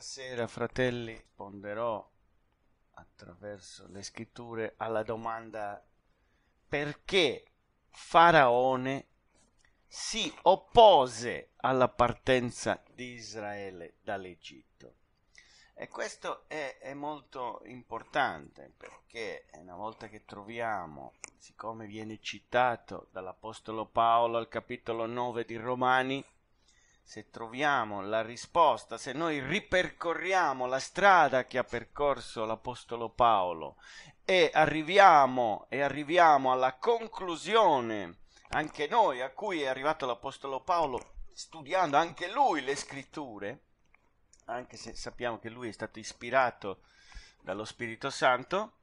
Stasera, fratelli, risponderò attraverso le scritture alla domanda perché Faraone si oppose alla partenza di Israele dall'Egitto. E questo è, è, molto importante perché una volta che troviamo, siccome viene citato dall'Apostolo Paolo al capitolo 9 di Romani, se troviamo la risposta, se noi ripercorriamo la strada che ha percorso l'Apostolo Paolo e arriviamo, e arriviamo alla conclusione, anche noi a cui è arrivato l'Apostolo Paolo, studiando anche lui le scritture, anche se sappiamo che lui è stato ispirato dallo Spirito Santo,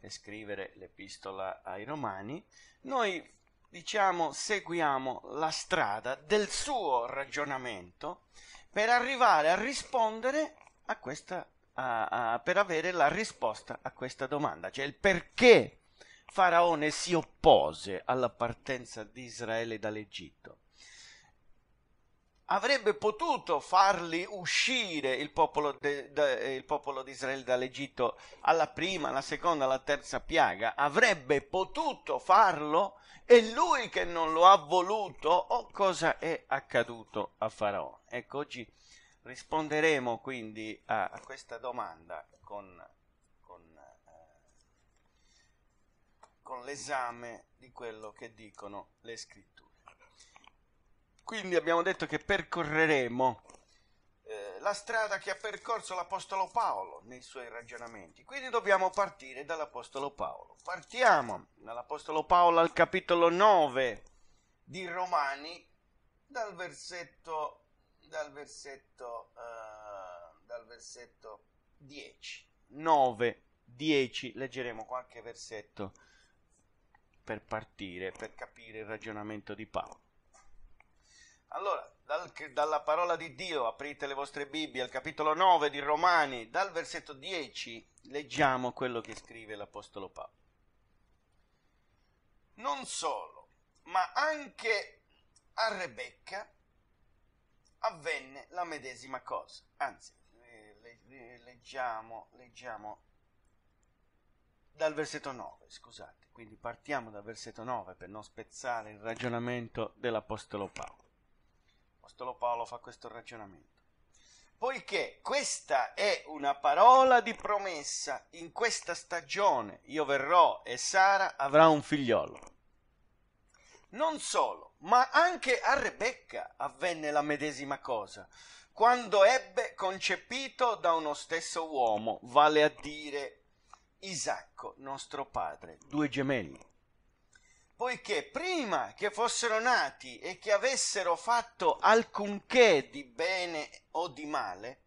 e scrivere l'epistola ai Romani, noi diciamo, seguiamo la strada del suo ragionamento per arrivare a rispondere a questa, a, a, per avere la risposta a questa domanda, cioè il perché Faraone si oppose alla partenza di Israele dall'Egitto avrebbe potuto farli uscire il popolo, de, de, il popolo di Israele dall'Egitto alla prima, alla seconda, alla terza piaga, avrebbe potuto farlo, è lui che non lo ha voluto o cosa è accaduto a Faraone? Ecco, oggi risponderemo quindi a, a questa domanda con, con, eh, con l'esame di quello che dicono le scritture. Quindi abbiamo detto che percorreremo eh, la strada che ha percorso l'Apostolo Paolo nei suoi ragionamenti. Quindi dobbiamo partire dall'Apostolo Paolo. Partiamo dall'Apostolo Paolo al capitolo 9 di Romani, dal versetto, dal versetto, uh, dal versetto 10. 9, 10, leggeremo qualche versetto per partire, per capire il ragionamento di Paolo. Allora, dal, dalla parola di Dio, aprite le vostre Bibbie al capitolo 9 di Romani, dal versetto 10, leggiamo quello che scrive l'Apostolo Paolo. Non solo, ma anche a Rebecca avvenne la medesima cosa. Anzi, eh, leggiamo, leggiamo dal versetto 9, scusate, quindi partiamo dal versetto 9 per non spezzare il ragionamento dell'Apostolo Paolo. Apostolo Paolo fa questo ragionamento. Poiché questa è una parola di promessa, in questa stagione io verrò e Sara avrà un figliolo. Non solo, ma anche a Rebecca avvenne la medesima cosa, quando ebbe concepito da uno stesso uomo, vale a dire Isacco, nostro padre, due gemelli poiché prima che fossero nati e che avessero fatto alcunché di bene o di male,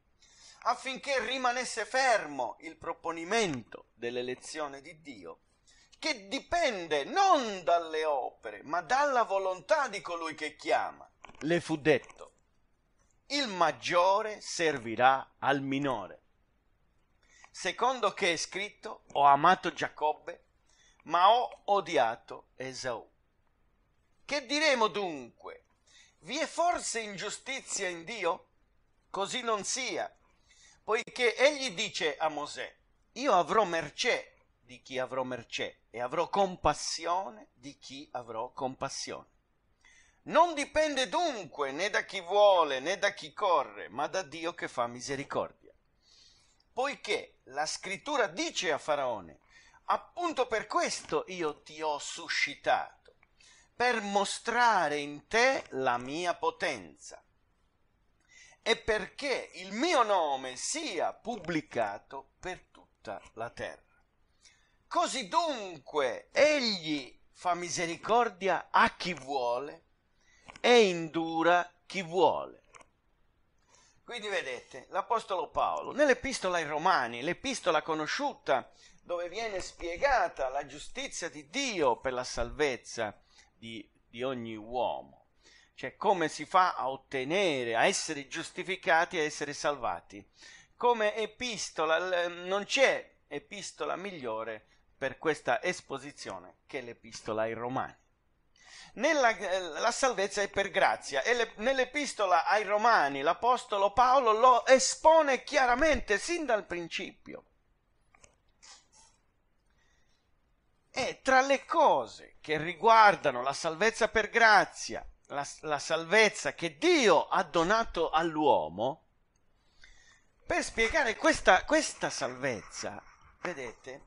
affinché rimanesse fermo il proponimento dell'elezione di Dio, che dipende non dalle opere, ma dalla volontà di colui che chiama. Le fu detto, il maggiore servirà al minore. Secondo che è scritto, ho amato Giacobbe ma ho odiato Esau. Che diremo dunque? Vi è forse ingiustizia in Dio? Così non sia, poiché egli dice a Mosè, io avrò mercè di chi avrò mercè e avrò compassione di chi avrò compassione. Non dipende dunque né da chi vuole né da chi corre, ma da Dio che fa misericordia. Poiché la scrittura dice a Faraone, Appunto per questo io ti ho suscitato, per mostrare in te la mia potenza e perché il mio nome sia pubblicato per tutta la terra. Così dunque egli fa misericordia a chi vuole e indura chi vuole. Quindi vedete, l'Apostolo Paolo, nell'Epistola ai Romani, l'epistola conosciuta dove viene spiegata la giustizia di Dio per la salvezza di, di ogni uomo, cioè come si fa a ottenere, a essere giustificati, a essere salvati. Come epistola non c'è epistola migliore per questa esposizione che l'epistola ai Romani. Nella, la salvezza è per grazia e le, nell'epistola ai Romani l'Apostolo Paolo lo espone chiaramente sin dal principio. E tra le cose che riguardano la salvezza per grazia, la, la salvezza che Dio ha donato all'uomo, per spiegare questa, questa salvezza, vedete,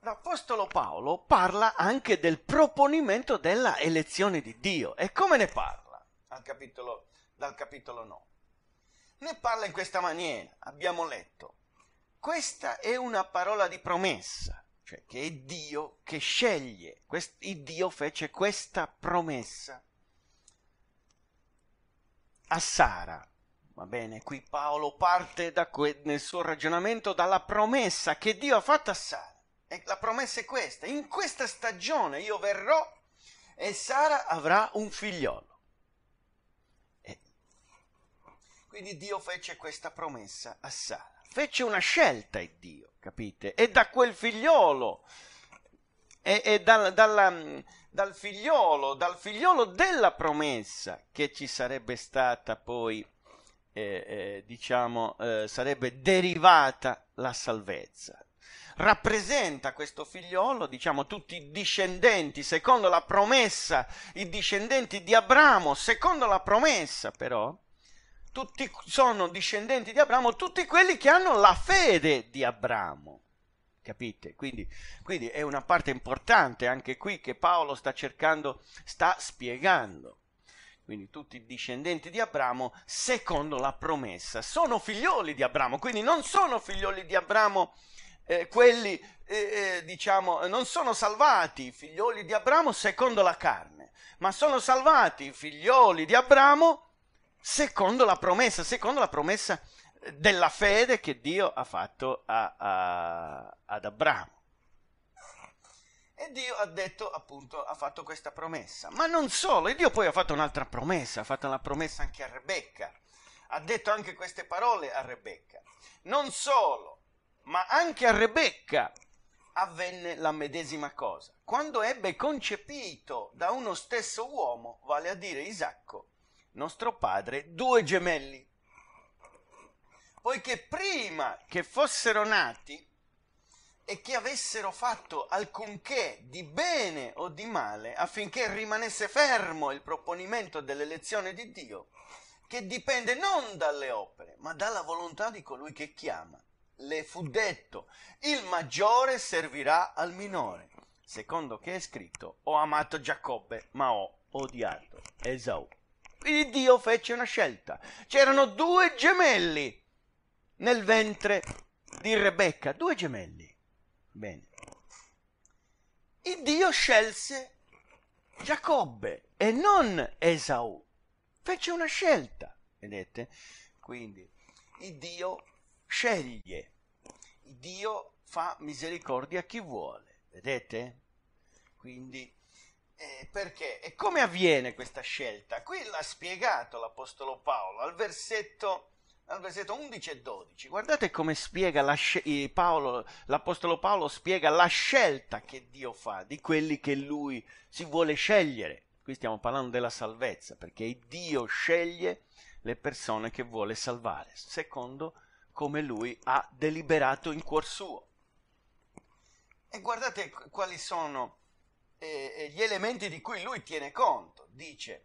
l'Apostolo Paolo parla anche del proponimento della elezione di Dio. E come ne parla Al capitolo, dal capitolo 9? Ne parla in questa maniera, abbiamo letto. Questa è una parola di promessa cioè che è Dio che sceglie, Quest- Dio fece questa promessa a Sara. Va bene, qui Paolo parte que- nel suo ragionamento dalla promessa che Dio ha fatto a Sara. E la promessa è questa, in questa stagione io verrò e Sara avrà un figliolo. E quindi Dio fece questa promessa a Sara fece una scelta il Dio, capite? E da quel figliolo, e, e dal, dalla, um, dal figliolo, dal figliolo della promessa che ci sarebbe stata poi, eh, eh, diciamo, eh, sarebbe derivata la salvezza. Rappresenta questo figliolo, diciamo, tutti i discendenti, secondo la promessa, i discendenti di Abramo, secondo la promessa però, tutti sono discendenti di Abramo, tutti quelli che hanno la fede di Abramo. Capite? Quindi, quindi è una parte importante anche qui che Paolo sta cercando, sta spiegando. Quindi tutti i discendenti di Abramo, secondo la promessa, sono figlioli di Abramo, quindi non sono figlioli di Abramo eh, quelli, eh, eh diciamo, non sono salvati i figlioli di Abramo secondo la carne, ma sono salvati i figlioli di Abramo secondo la promessa, secondo la promessa della fede che Dio ha fatto a, a, ad Abramo. E Dio ha detto, appunto, ha fatto questa promessa. Ma non solo, e Dio poi ha fatto un'altra promessa, ha fatto la promessa anche a Rebecca. Ha detto anche queste parole a Rebecca. Non solo, ma anche a Rebecca avvenne la medesima cosa. Quando ebbe concepito da uno stesso uomo, vale a dire Isacco, nostro padre, due gemelli, poiché prima che fossero nati e che avessero fatto alcunché di bene o di male, affinché rimanesse fermo il proponimento dell'elezione di Dio, che dipende non dalle opere, ma dalla volontà di colui che chiama. Le fu detto, il maggiore servirà al minore, secondo che è scritto, ho amato Giacobbe, ma ho odiato Esau. Il Dio fece una scelta. C'erano due gemelli nel ventre di Rebecca, due gemelli. Bene. Il Dio scelse Giacobbe e non Esau. Fece una scelta, vedete? Quindi il Dio sceglie, il Dio fa misericordia a chi vuole, vedete? Quindi eh, perché? E come avviene questa scelta? Qui l'ha spiegato l'Apostolo Paolo al versetto, al versetto 11 e 12. Guardate come spiega la, Paolo, l'Apostolo Paolo spiega la scelta che Dio fa di quelli che lui si vuole scegliere. Qui stiamo parlando della salvezza, perché Dio sceglie le persone che vuole salvare, secondo come lui ha deliberato in cuor suo. E guardate quali sono eh, gli elementi di cui lui tiene conto. Dice,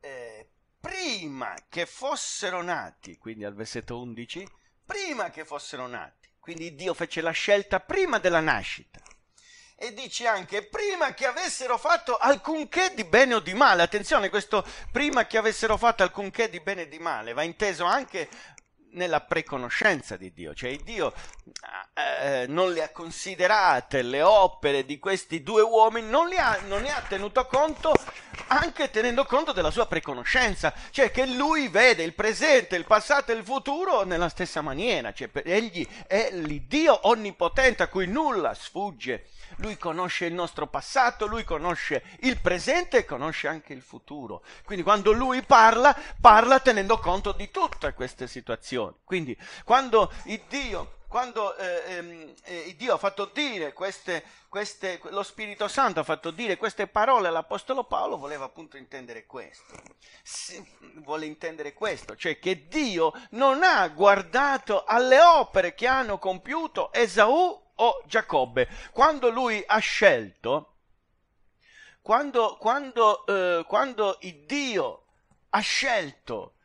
eh, prima che fossero nati, quindi al versetto 11, prima che fossero nati, quindi Dio fece la scelta prima della nascita. E dice anche prima che avessero fatto alcunché di bene o di male. Attenzione, questo prima che avessero fatto alcunché di bene o di male va inteso anche nella preconoscenza di Dio, cioè Dio eh, eh, non le ha considerate le opere di questi due uomini, non, ha, non ne ha tenuto conto anche tenendo conto della sua preconoscenza, cioè che lui vede il presente, il passato e il futuro nella stessa maniera, cioè egli è l'Iddio onnipotente a cui nulla sfugge, lui conosce il nostro passato, lui conosce il presente e conosce anche il futuro, quindi quando lui parla, parla tenendo conto di tutte queste situazioni perdoni. Quindi quando il Dio quando eh, ehm, eh, Dio ha fatto dire queste, queste, lo Spirito Santo ha fatto dire queste parole all'Apostolo Paolo, voleva appunto intendere questo. Si, vuole intendere questo, cioè che Dio non ha guardato alle opere che hanno compiuto Esaù o Giacobbe. Quando lui ha scelto, quando, quando, eh, quando Dio ha scelto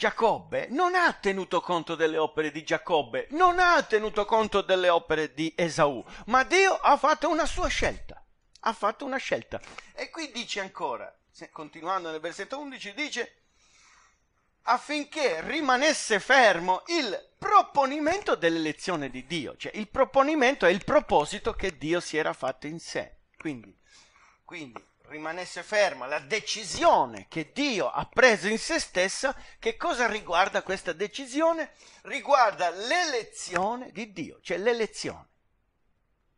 Giacobbe non ha tenuto conto delle opere di Giacobbe, non ha tenuto conto delle opere di Esaù, ma Dio ha fatto una sua scelta, ha fatto una scelta. E qui dice ancora, continuando nel versetto 11, dice affinché rimanesse fermo il proponimento dell'elezione di Dio, cioè il proponimento è il proposito che Dio si era fatto in sé. Quindi, quindi rimanesse ferma la decisione che Dio ha preso in se stessa, che cosa riguarda questa decisione? Riguarda l'elezione di Dio, cioè l'elezione.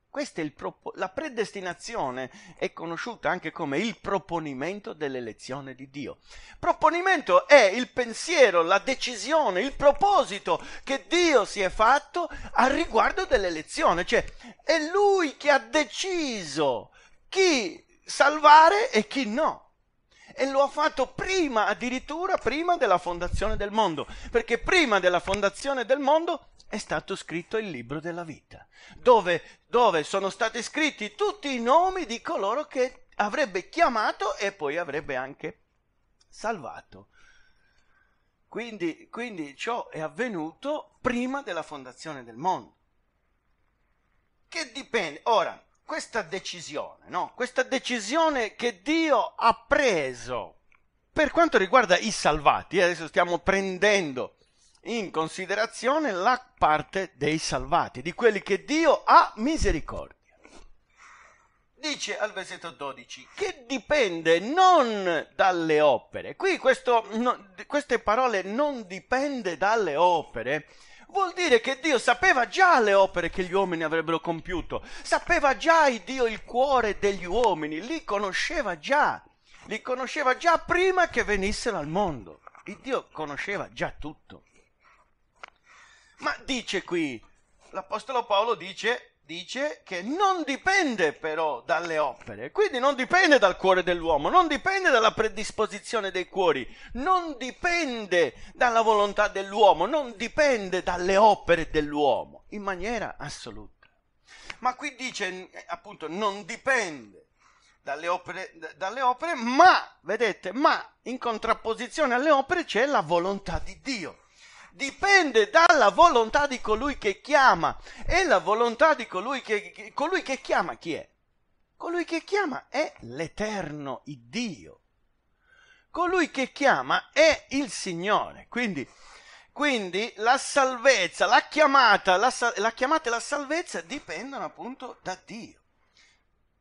Questa è propo- la predestinazione è conosciuta anche come il proponimento dell'elezione di Dio. Proponimento è il pensiero, la decisione, il proposito che Dio si è fatto a riguardo dell'elezione, cioè è Lui che ha deciso chi salvare e chi no. E lo ha fatto prima, addirittura prima della fondazione del mondo, perché prima della fondazione del mondo è stato scritto il libro della vita, dove, dove sono stati scritti tutti i nomi di coloro che avrebbe chiamato e poi avrebbe anche salvato. Quindi, quindi, ciò è avvenuto prima della fondazione del mondo. Che dipende. Ora, questa decisione, no? questa decisione che Dio ha preso per quanto riguarda i salvati, eh, adesso stiamo prendendo in considerazione la parte dei salvati, di quelli che Dio ha misericordia. Dice al versetto 12 che dipende non dalle opere. Qui questo, no, queste parole non dipende dalle opere Vuol dire che Dio sapeva già le opere che gli uomini avrebbero compiuto, sapeva già il Dio il cuore degli uomini, li conosceva già, li conosceva già prima che venissero al mondo. Il Dio conosceva già tutto. Ma dice qui, l'Apostolo Paolo dice dice che non dipende però dalle opere, quindi non dipende dal cuore dell'uomo, non dipende dalla predisposizione dei cuori, non dipende dalla volontà dell'uomo, non dipende dalle opere dell'uomo, in maniera assoluta. Ma qui dice appunto non dipende dalle opere, dalle opere ma, vedete, ma in contrapposizione alle opere c'è la volontà di Dio dipende dalla volontà di colui che chiama. E la volontà di colui che, colui che chiama chi è? Colui che chiama è l'Eterno, il Dio. Colui che chiama è il Signore. Quindi, quindi la salvezza, la chiamata, la, la chiamata e la salvezza dipendono appunto da Dio.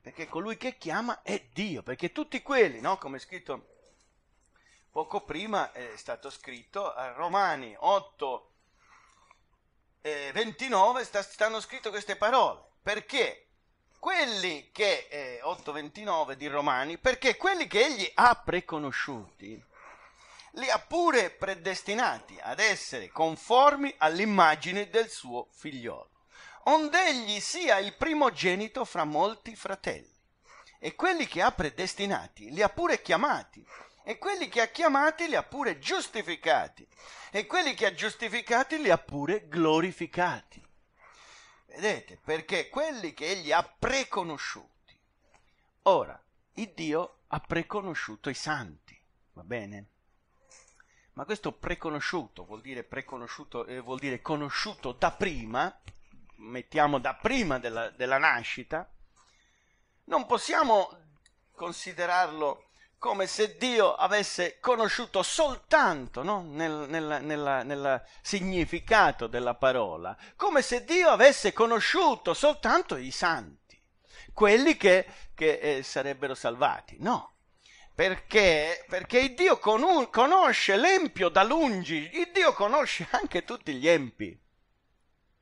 Perché colui che chiama è Dio. Perché tutti quelli, no? come è scritto poco prima è stato scritto, a Romani 8, eh, 29 sta, stanno scritte queste parole, perché quelli che, eh, 8, di Romani, perché quelli che egli ha preconosciuti, li ha pure predestinati ad essere conformi all'immagine del suo figliolo, ond'egli sia il primogenito fra molti fratelli. E quelli che ha predestinati li ha pure chiamati, e quelli che ha chiamati li ha pure giustificati e quelli che ha giustificati li ha pure glorificati. Vedete, perché quelli che egli ha preconosciuti. Ora, il Dio ha preconosciuto i santi, va bene? Ma questo preconosciuto vuol dire, preconosciuto, eh, vuol dire conosciuto da prima, mettiamo da prima della, della nascita, non possiamo considerarlo come se Dio avesse conosciuto soltanto no? nel, nel, nel, nel, significato della parola, come se Dio avesse conosciuto soltanto i santi, quelli che, che eh, sarebbero salvati. No, perché, perché Dio con, conosce l'empio da lungi, il Dio conosce anche tutti gli empi,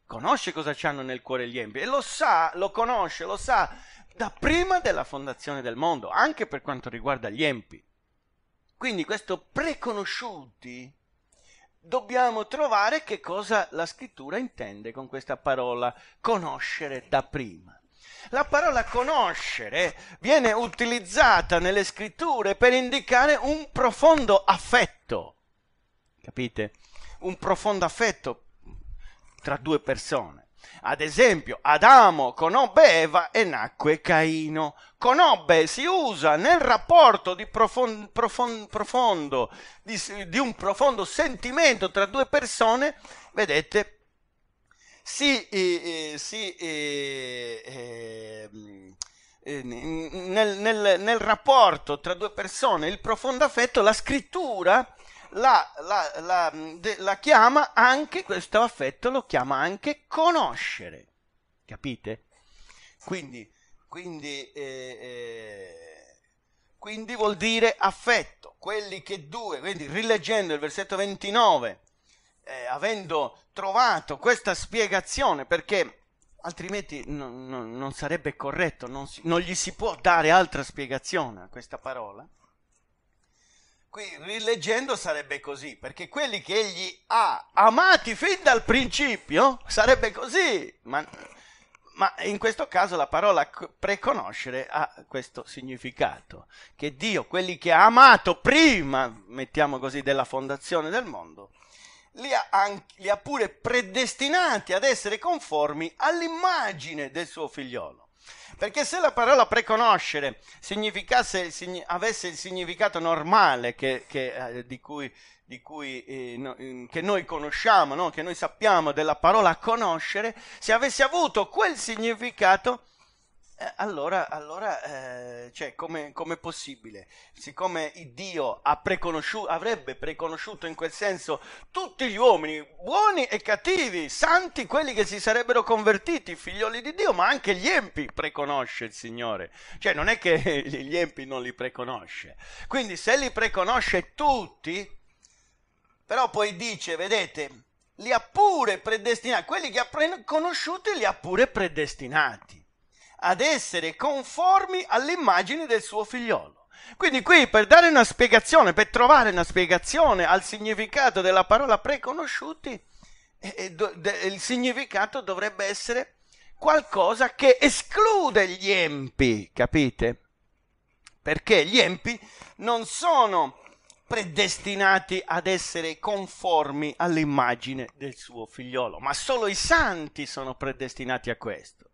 conosce cosa hanno nel cuore gli empi e lo sa, lo conosce, lo sa da prima della fondazione del mondo, anche per quanto riguarda gli empi. Quindi questo preconosciuti dobbiamo trovare che cosa la scrittura intende con questa parola conoscere da prima. La parola conoscere viene utilizzata nelle scritture per indicare un profondo affetto, capite? Un profondo affetto tra due persone. Ad esempio, Adamo conobbe Eva e nacque Caino. Conobbe si usa nel rapporto di profond, profond, profondo, di, di un profondo sentimento tra due persone, vedete, si, eh, eh si eh, eh, ehm, eh nel, nel, nel rapporto tra due persone, il profondo affetto, la scrittura la, la, la, de, la chiama anche, questo affetto lo chiama anche conoscere, capite? Quindi, quindi, eh, eh, quindi vuol dire affetto, quelli che due, quindi rileggendo il versetto 29, eh, avendo trovato questa spiegazione, perché altrimenti no, no, non sarebbe corretto, non, si, non gli si può dare altra spiegazione a questa parola, Qui rileggendo sarebbe così, perché quelli che egli ha amati fin dal principio sarebbe così, ma, ma in questo caso la parola preconoscere ha questo significato, che Dio, quelli che ha amato prima, mettiamo così, della fondazione del mondo, li ha, anche, li ha pure predestinati ad essere conformi all'immagine del suo figliolo. Perché se la parola preconoscere sign, avesse il significato normale che, che, eh, di cui, di cui, eh, no, che noi conosciamo, no? che noi sappiamo della parola conoscere, se avesse avuto quel significato eh, allora, allora eh, cioè, come, è possibile? Siccome Dio preconosciu- avrebbe preconosciuto in quel senso tutti gli uomini, buoni e cattivi, santi, quelli che si sarebbero convertiti, figlioli di Dio, ma anche gli empi preconosce il Signore. Cioè, non è che gli empi non li preconosce. Quindi, se li preconosce tutti, però poi dice, vedete, li ha pure predestinati, quelli che ha conosciuti li ha pure predestinati ad essere conformi all'immagine del suo figliolo. Quindi qui per dare una spiegazione, per trovare una spiegazione al significato della parola preconosciuti, eh, eh, il significato dovrebbe essere qualcosa che esclude gli empi, capite? Perché gli empi non sono predestinati ad essere conformi all'immagine del suo figliolo, ma solo i santi sono predestinati a questo.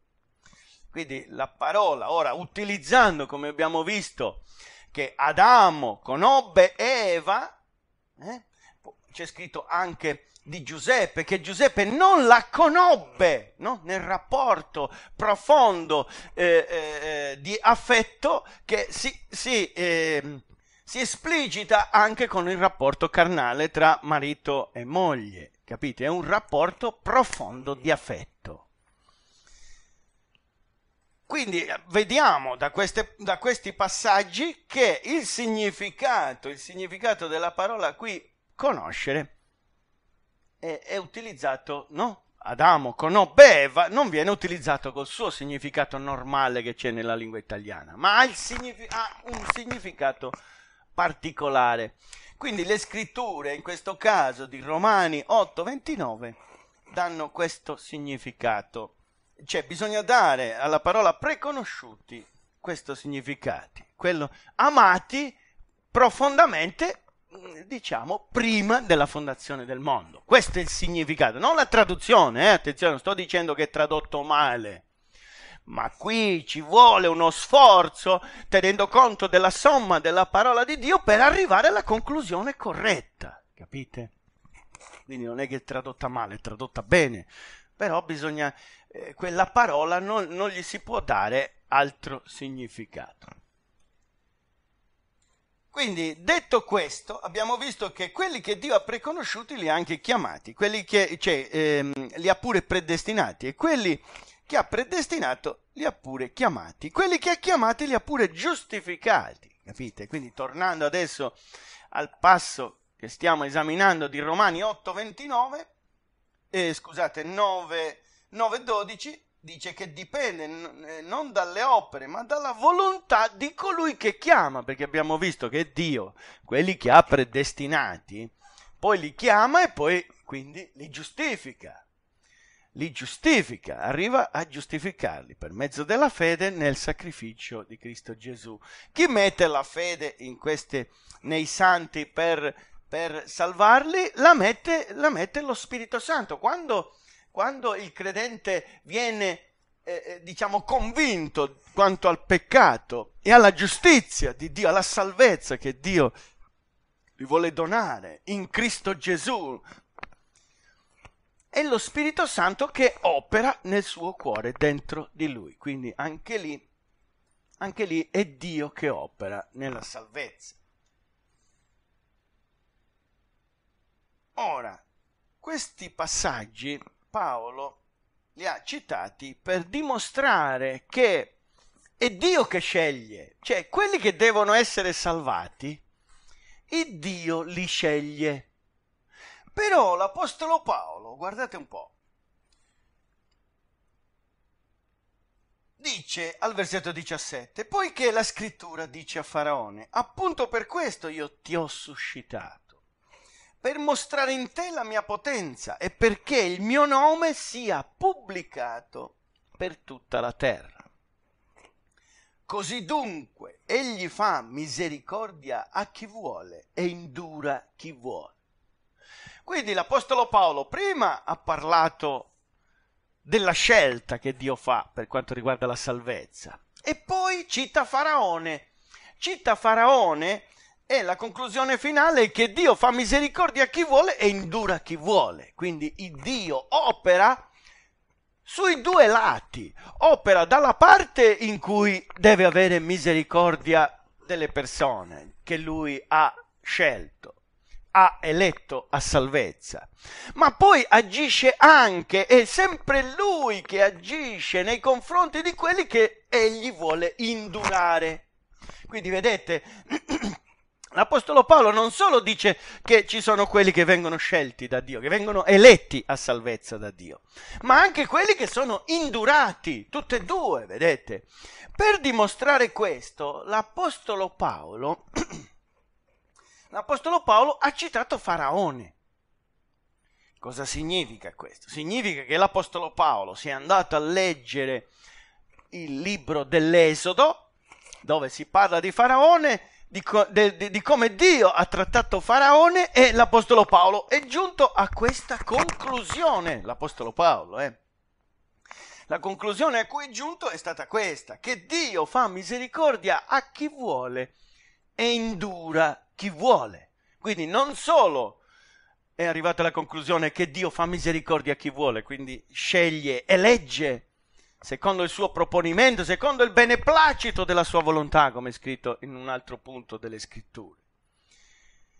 Quindi la parola, ora utilizzando come abbiamo visto che Adamo conobbe Eva, eh, c'è scritto anche di Giuseppe, che Giuseppe non la conobbe no? nel rapporto profondo eh, eh, eh di affetto che si, si, eh, si, esplicita anche con il rapporto carnale tra marito e moglie, capite? È un rapporto profondo di affetto. Quindi eh, vediamo da, queste, da questi passaggi che il significato, il significato della parola qui conoscere è, è utilizzato, no? Adamo conobbe Eva non viene utilizzato col suo significato normale che c'è nella lingua italiana, ma ha, signifi- ha, un significato particolare. Quindi le scritture, in questo caso di Romani 8:29, danno questo significato cioè bisogna dare alla parola preconosciuti questo significato, quello amati profondamente, diciamo, prima della fondazione del mondo. Questo è il significato, non la traduzione, eh? attenzione, non sto dicendo che è tradotto male, ma qui ci vuole uno sforzo tenendo conto della somma della parola di Dio per arrivare alla conclusione corretta, capite? Quindi non è che è tradotta male, è tradotta bene però bisogna, eh, quella parola non, non gli si può dare altro significato. Quindi, detto questo, abbiamo visto che quelli che Dio ha preconosciuti li ha anche chiamati, quelli che cioè, ehm, li ha pure predestinati e quelli che ha predestinato li ha pure chiamati, quelli che ha chiamati li ha pure giustificati, capite? Quindi tornando adesso al passo che stiamo esaminando di Romani 8, 29 eh, scusate, 9, 9.12 dice che dipende eh, non dalle opere, ma dalla volontà di colui che chiama, perché abbiamo visto che Dio, quelli che ha predestinati, poi li chiama e poi quindi li giustifica. Li giustifica, arriva a giustificarli per mezzo della fede nel sacrificio di Cristo Gesù. Chi mette la fede queste, nei santi per per salvarli, la mette, la mette lo Spirito Santo. Quando, quando il credente viene, eh, eh, diciamo, convinto quanto al peccato e alla giustizia di Dio, alla salvezza che Dio gli vuole donare in Cristo Gesù, è lo Spirito Santo che opera nel suo cuore, dentro di lui. Quindi anche lì, anche lì è Dio che opera nella salvezza. Ora, questi passaggi Paolo li ha citati per dimostrare che è Dio che sceglie, cioè quelli che devono essere salvati, il Dio li sceglie. Però l'Apostolo Paolo, guardate un po', dice al versetto 17, poiché la scrittura dice a Faraone, appunto per questo io ti ho suscitato per mostrare in te la mia potenza e perché il mio nome sia pubblicato per tutta la terra. Così dunque egli fa misericordia a chi vuole e indura chi vuole. Quindi l'Apostolo Paolo prima ha parlato della scelta che Dio fa per quanto riguarda la salvezza e poi cita Faraone. Cita Faraone e la conclusione finale è che Dio fa misericordia a chi vuole e indura a chi vuole. Quindi Dio opera sui due lati, opera dalla parte in cui deve avere misericordia delle persone che lui ha scelto, ha eletto a salvezza, ma poi agisce anche, è sempre lui che agisce nei confronti di quelli che egli vuole indurare. Quindi vedete, L'Apostolo Paolo non solo dice che ci sono quelli che vengono scelti da Dio, che vengono eletti a salvezza da Dio, ma anche quelli che sono indurati, tutte e due, vedete. Per dimostrare questo, l'Apostolo Paolo, l'Apostolo Paolo ha citato Faraone. Cosa significa questo? Significa che l'Apostolo Paolo si è andato a leggere il libro dell'Esodo, dove si parla di Faraone, di, di, di, come Dio ha trattato Faraone e l'Apostolo Paolo è giunto a questa conclusione, l'Apostolo Paolo. Eh. La conclusione a cui è giunto è stata questa, che Dio fa misericordia a chi vuole e indura chi vuole. Quindi non solo è arrivato alla conclusione che Dio fa misericordia a chi vuole, quindi sceglie, e legge secondo il suo proponimento, secondo il beneplacito della sua volontà, come è scritto in un altro punto delle scritture.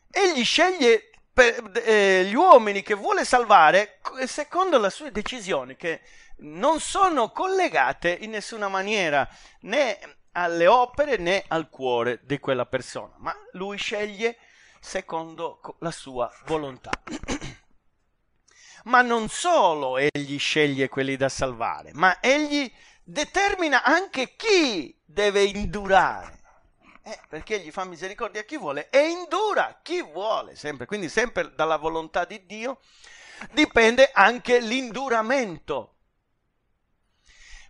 Egli sceglie per, eh, gli uomini che vuole salvare secondo le sue decisioni, che non sono collegate in nessuna maniera né alle opere né al cuore di quella persona, ma lui sceglie secondo la sua volontà. ma non solo egli sceglie quelli da salvare, ma egli determina anche chi deve indurare. Eh, perché egli fa misericordia a chi vuole e indura chi vuole, sempre. Quindi sempre dalla volontà di Dio dipende anche l'induramento.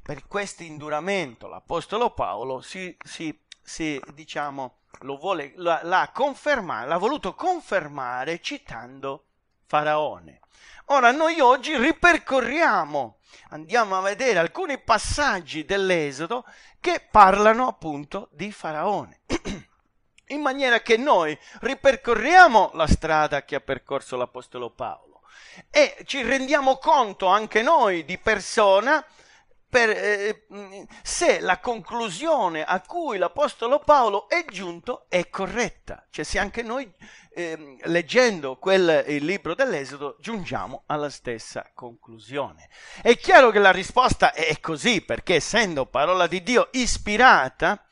Per questo induramento l'Apostolo Paolo si, si, si diciamo, lo vuole, l'ha confermato, l'ha voluto confermare citando Faraone. Ora noi oggi ripercorriamo, andiamo a vedere alcuni passaggi dell'Esodo che parlano appunto di Faraone. In maniera che noi ripercorriamo la strada che ha percorso l'Apostolo Paolo e ci rendiamo conto anche noi di persona per, eh, se la conclusione a cui l'Apostolo Paolo è giunto è corretta, cioè se anche noi eh, leggendo quel, il libro dell'Esodo giungiamo alla stessa conclusione. È chiaro che la risposta è così perché essendo parola di Dio ispirata,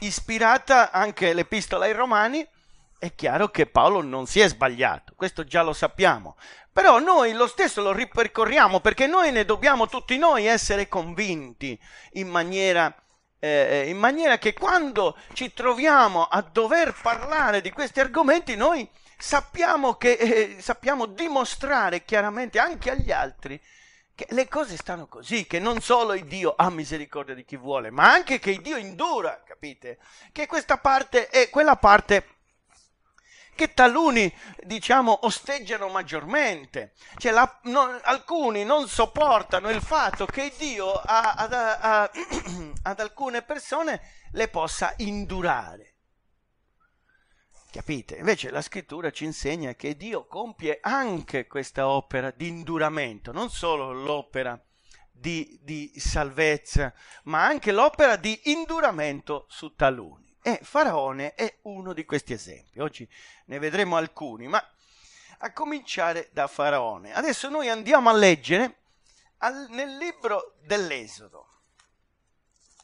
ispirata anche l'epistola ai Romani, è chiaro che Paolo non si è sbagliato, questo già lo sappiamo, però noi lo stesso lo ripercorriamo perché noi ne dobbiamo tutti noi essere convinti in maniera, eh, eh, in maniera che quando ci troviamo a dover parlare di questi argomenti noi sappiamo, che, eh, sappiamo dimostrare chiaramente anche agli altri che le cose stanno così, che non solo il Dio ha misericordia di chi vuole, ma anche che il Dio indura, capite? Che questa parte è quella parte che taluni, diciamo, osteggiano maggiormente. Cioè, la, non, alcuni non sopportano il fatto che Dio a, ad, a, ad alcune persone le possa indurare. Capite? Invece la scrittura ci insegna che Dio compie anche questa opera di induramento, non solo l'opera di, di salvezza, ma anche l'opera di induramento su taluni. E eh, Faraone è uno di questi esempi. Oggi ne vedremo alcuni, ma a cominciare da Faraone. Adesso noi andiamo a leggere al, nel libro dell'Esodo.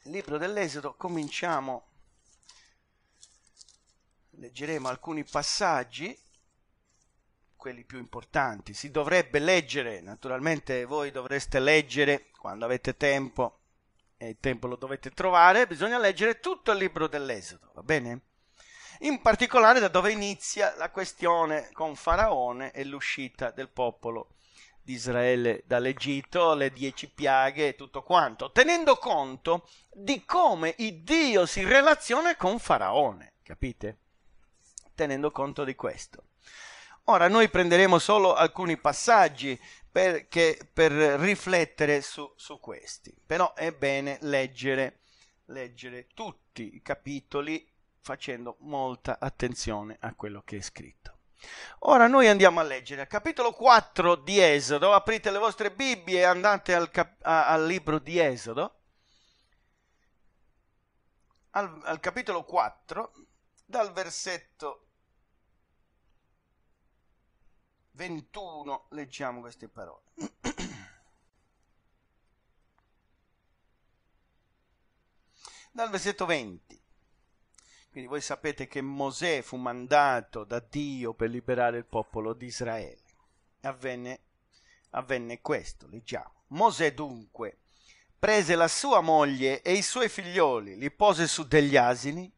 Nel libro dell'Esodo cominciamo, leggeremo alcuni passaggi, quelli più importanti. Si dovrebbe leggere, naturalmente voi dovreste leggere quando avete tempo e eh, il tempo lo dovete trovare, bisogna leggere tutto il libro dell'Esodo, va bene? In particolare da dove inizia la questione con Faraone e l'uscita del popolo di Israele dall'Egitto, le dieci piaghe e tutto quanto, tenendo conto di come il Dio si relaziona con Faraone, capite? Tenendo conto di questo. Ora noi prenderemo solo alcuni passaggi per, per riflettere su, su, questi. Però è bene leggere, leggere tutti i capitoli facendo molta attenzione a quello che è scritto. Ora noi andiamo a leggere al capitolo 4 di Esodo, aprite le vostre Bibbie e andate al, cap- a- al libro di Esodo, al, al capitolo 4, dal versetto 21 leggiamo queste parole. Dal versetto 20. Quindi voi sapete che Mosè fu mandato da Dio per liberare il popolo di Israele. Avvenne, avvenne questo, leggiamo. Mosè dunque prese la sua moglie e i suoi figlioli, li pose su degli asini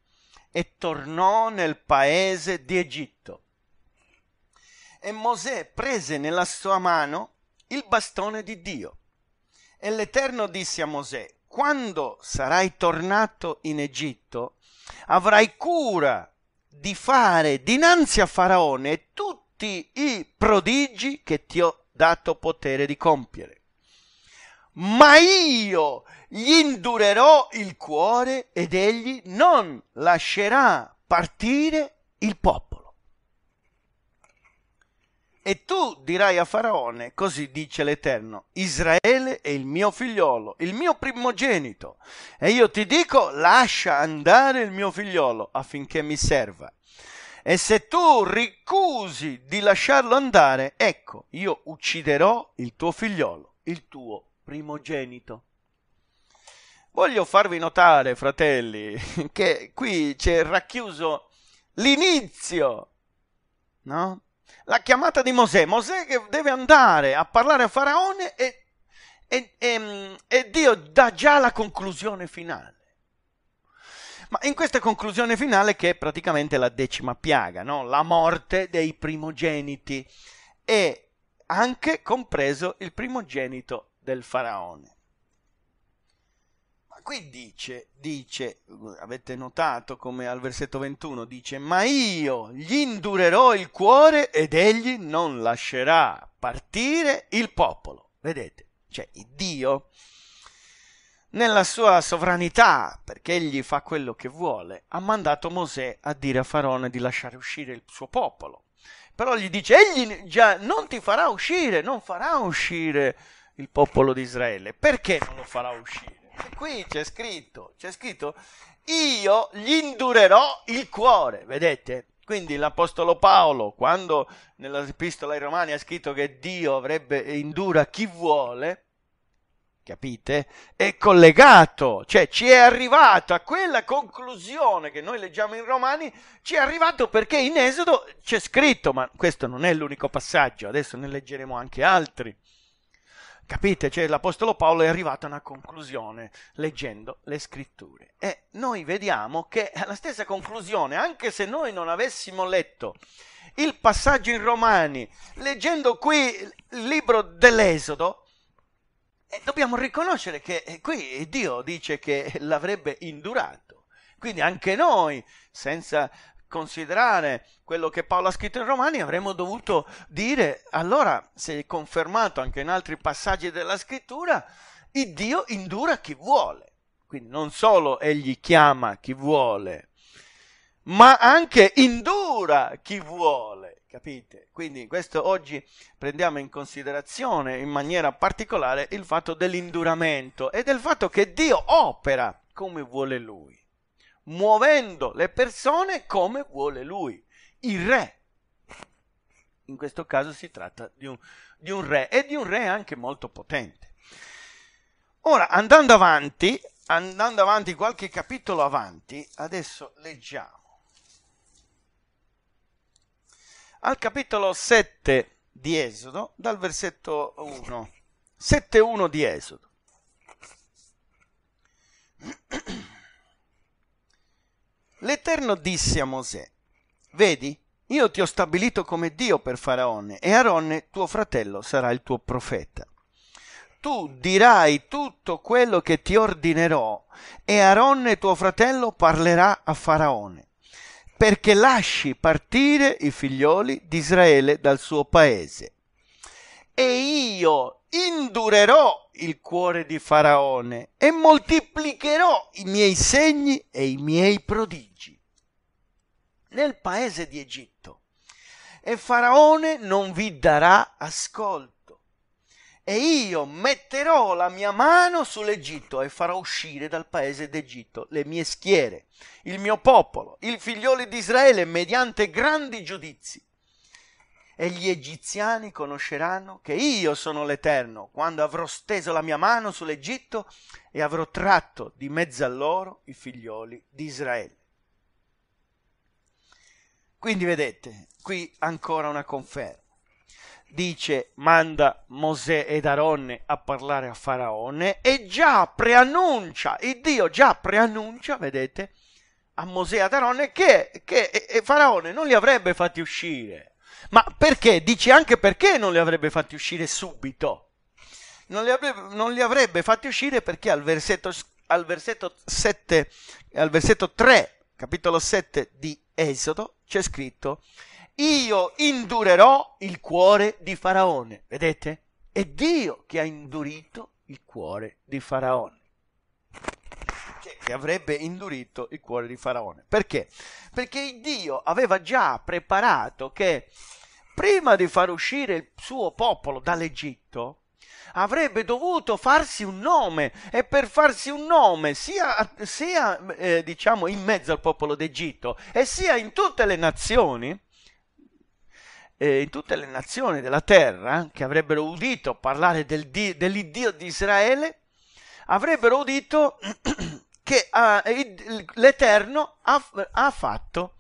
e tornò nel paese di Egitto e Mosè prese nella sua mano il bastone di Dio. E l'Eterno disse a Mosè, quando sarai tornato in Egitto, avrai cura di fare dinanzi a Faraone tutti i prodigi che ti ho dato potere di compiere. Ma io gli indurerò il cuore ed egli non lascerà partire il popolo. E tu dirai a Faraone, così dice l'Eterno, Israele è il mio figliolo, il mio primogenito. E io ti dico, lascia andare il mio figliolo affinché mi serva. E se tu ricusi di lasciarlo andare, ecco, io ucciderò il tuo figliolo, il tuo primogenito. Voglio farvi notare, fratelli, che qui c'è racchiuso l'inizio, no? la chiamata di Mosè. Mosè che deve andare a parlare a Faraone e, e, e, e Dio dà già la conclusione finale. Ma in questa conclusione finale che è praticamente la decima piaga, no? la morte dei primogeniti e anche compreso il primogenito del faraone qui dice, dice, avete notato come al versetto 21 dice, ma io gli indurerò il cuore ed egli non lascerà partire il popolo. Vedete, cioè Dio nella sua sovranità, perché egli fa quello che vuole, ha mandato Mosè a dire a Faraone di lasciare uscire il suo popolo. Però gli dice, egli già non ti farà uscire, non farà uscire il popolo di Israele. Perché non lo farà uscire? qui c'è scritto, c'è scritto, io gli indurerò il cuore, vedete? Quindi l'Apostolo Paolo, quando nella Epistola ai Romani ha scritto che Dio avrebbe indura chi vuole, capite? È collegato, cioè ci è arrivato a quella conclusione che noi leggiamo in Romani, ci è arrivato perché in Esodo c'è scritto, ma questo non è l'unico passaggio, adesso ne leggeremo anche altri. Capite? Cioè l'Apostolo Paolo è arrivato a una conclusione leggendo le scritture. E noi vediamo che alla stessa conclusione, anche se noi non avessimo letto il passaggio in Romani, leggendo qui il libro dell'Esodo, dobbiamo riconoscere che eh, qui Dio dice che l'avrebbe indurato. Quindi anche noi, senza considerare quello che Paolo ha scritto in Romani, avremmo dovuto dire, allora, se è confermato anche in altri passaggi della scrittura, il Dio indura chi vuole. Quindi non solo egli chiama chi vuole, ma anche indura chi vuole, capite? Quindi questo oggi prendiamo in considerazione in maniera particolare il fatto dell'induramento e del fatto che Dio opera come vuole lui muovendo le persone come vuole lui, il re. In questo caso si tratta di un, di un re e di un re anche molto potente. Ora, andando avanti, andando avanti qualche capitolo avanti, adesso leggiamo. Al capitolo 7 di Esodo, dal versetto 1, 7.1 di Esodo. L'Eterno disse a Mosè, vedi, io ti ho stabilito come Dio per Faraone e Aronne, tuo fratello, sarà il tuo profeta. Tu dirai tutto quello che ti ordinerò e Aronne, tuo fratello, parlerà a Faraone, perché lasci partire i figlioli di Israele dal suo paese. E io indurerò il cuore di Faraone e moltiplicherò i miei segni e i miei prodigi nel paese di Egitto. E Faraone non vi darà ascolto. E io metterò la mia mano sull'Egitto e farò uscire dal paese d'Egitto le mie schiere, il mio popolo, il figlioli di Israele, mediante grandi giudizi e gli egiziani conosceranno che io sono l'Eterno, quando avrò steso la mia mano sull'Egitto e avrò tratto di mezzo a loro i figlioli di Israele. Quindi vedete, qui ancora una conferma. Dice, manda Mosè ed Aronne a parlare a Faraone e già preannuncia, il Dio già preannuncia, vedete, a Mosè e ad Aronne che, che e Faraone non li avrebbe fatti uscire ma perché? Dice anche perché non li avrebbe fatti uscire subito. Non li avrebbe, non li avrebbe fatti uscire perché al versetto, al versetto 7, al versetto 3, capitolo 7 di Esodo, c'è scritto io indurerò il cuore di Faraone. Vedete? È Dio che ha indurito il cuore di Faraone che avrebbe indurito il cuore di Faraone. Perché? Perché Dio aveva già preparato che prima di far uscire il suo popolo dall'Egitto, avrebbe dovuto farsi un nome e per farsi un nome sia, sia eh, diciamo in mezzo al popolo d'Egitto e sia in tutte le nazioni eh, in tutte le nazioni della terra che avrebbero udito parlare del di- dell'Iddio di Israele avrebbero udito che uh, l'Eterno ha, ha fatto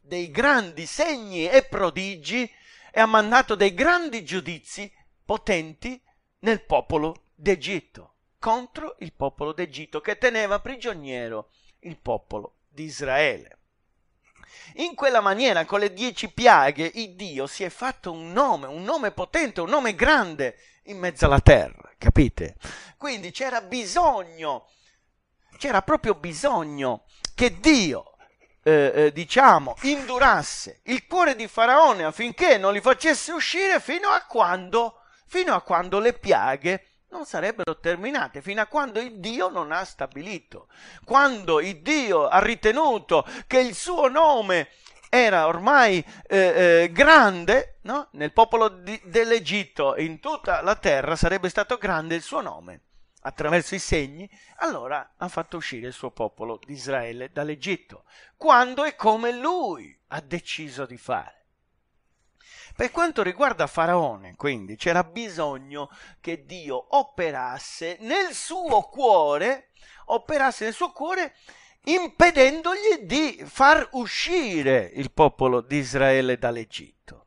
dei grandi segni e prodigi e ha mandato dei grandi giudizi potenti nel popolo d'Egitto, contro il popolo d'Egitto che teneva prigioniero il popolo di Israele. In quella maniera, con le dieci piaghe, il Dio si è fatto un nome, un nome potente, un nome grande in mezzo alla terra, capite? Quindi c'era bisogno c'era proprio bisogno che Dio eh, eh, diciamo, indurasse il cuore di Faraone affinché non li facesse uscire fino a, quando, fino a quando, le piaghe non sarebbero terminate, fino a quando il Dio non ha stabilito, quando il Dio ha ritenuto che il suo nome era ormai eh, eh grande, no? nel popolo di, dell'Egitto, in tutta la terra sarebbe stato grande il suo nome attraverso i segni, allora ha fatto uscire il suo popolo di Israele dall'Egitto, quando e come lui ha deciso di fare. Per quanto riguarda Faraone, quindi, c'era bisogno che Dio operasse nel suo cuore, operasse nel suo cuore impedendogli di far uscire il popolo di Israele dall'Egitto.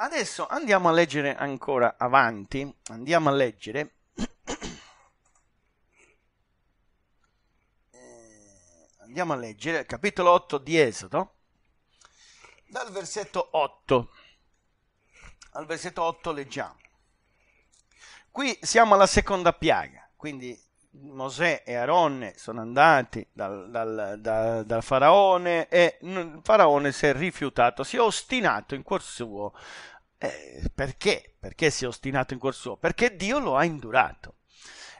Adesso andiamo a leggere ancora avanti, andiamo a leggere eh, andiamo a leggere capitolo 8 di Esodo, dal versetto 8. Al versetto 8 leggiamo. Qui siamo alla seconda piaga, quindi Mosè e Aronne sono andati dal, dal, dal, dal, faraone e il faraone si è rifiutato, si è ostinato in cuor suo. Eh, perché? Perché si è ostinato in cuor suo? Perché Dio lo ha indurato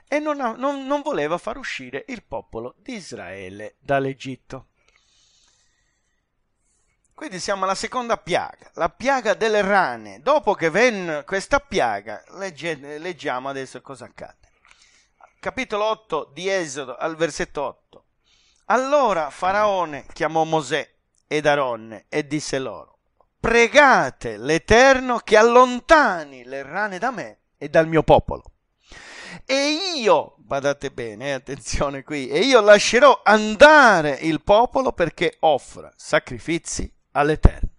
e non, ha, non, non voleva far uscire il popolo di Israele dall'Egitto. Quindi siamo alla seconda piaga, la piaga delle rane. Dopo che venne questa piaga, legge, leggiamo adesso cosa accade capitolo 8 di Esodo al versetto 8. Allora Faraone chiamò Mosè ed Aronne e disse loro, pregate l'Eterno che allontani le rane da me e dal mio popolo. E io, badate bene, eh, attenzione qui, e io lascerò andare il popolo perché offra sacrifici all'Eterno.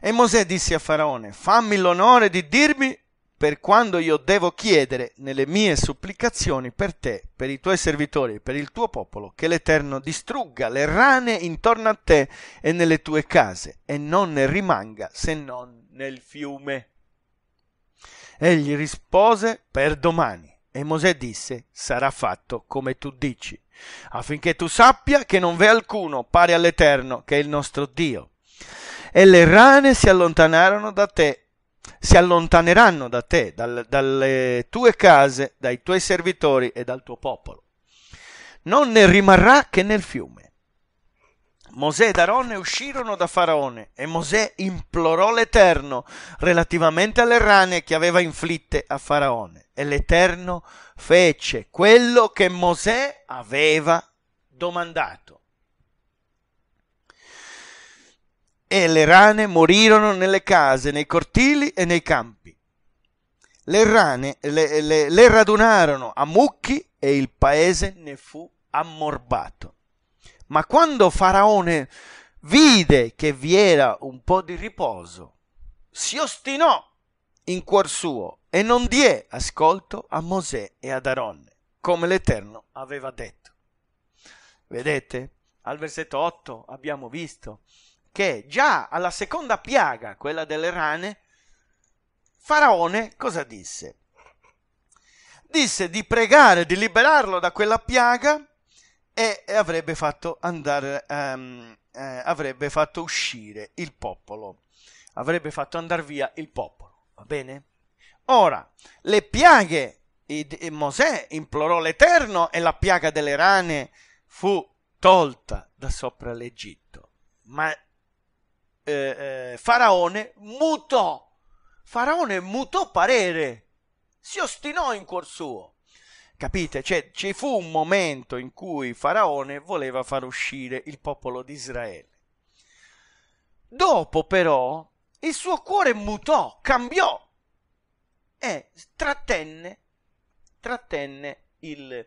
E Mosè disse a Faraone, fammi l'onore di dirmi per quando io devo chiedere nelle mie supplicazioni per te, per i tuoi servitori, per il tuo popolo, che l'Eterno distrugga le rane intorno a te e nelle tue case, e non ne rimanga se non nel fiume. Egli rispose per domani, e Mosè disse, sarà fatto come tu dici, affinché tu sappia che non v'è alcuno pari all'Eterno, che è il nostro Dio. E le rane si allontanarono da te si allontaneranno da te, dal, dalle tue case, dai tuoi servitori e dal tuo popolo. Non ne rimarrà che nel fiume. Mosè ed Aronne uscirono da Faraone e Mosè implorò l'Eterno relativamente alle rane che aveva inflitte a Faraone. E l'Eterno fece quello che Mosè aveva domandato. e le rane morirono nelle case, nei cortili e nei campi. Le rane le, le, le radunarono a mucchi e il paese ne fu ammorbato. Ma quando Faraone vide che vi era un po' di riposo, si ostinò in cuor suo e non diè ascolto a Mosè e ad Aronne, come l'Eterno aveva detto. Vedete? Al versetto 8 abbiamo visto che già alla seconda piaga, quella delle rane, Faraone cosa disse? Disse di pregare, di liberarlo da quella piaga e, e avrebbe, fatto andare, um, eh, avrebbe fatto uscire il popolo, avrebbe fatto andare via il popolo, va bene? Ora, le piaghe, Mosè implorò l'Eterno e la piaga delle rane fu tolta da sopra l'Egitto, ma eh, eh, Faraone mutò. Faraone mutò parere, si ostinò in cuor suo. Capite? Cioè, ci fu un momento in cui Faraone voleva far uscire il popolo di Israele. Dopo, però, il suo cuore mutò, cambiò e trattenne, trattenne il,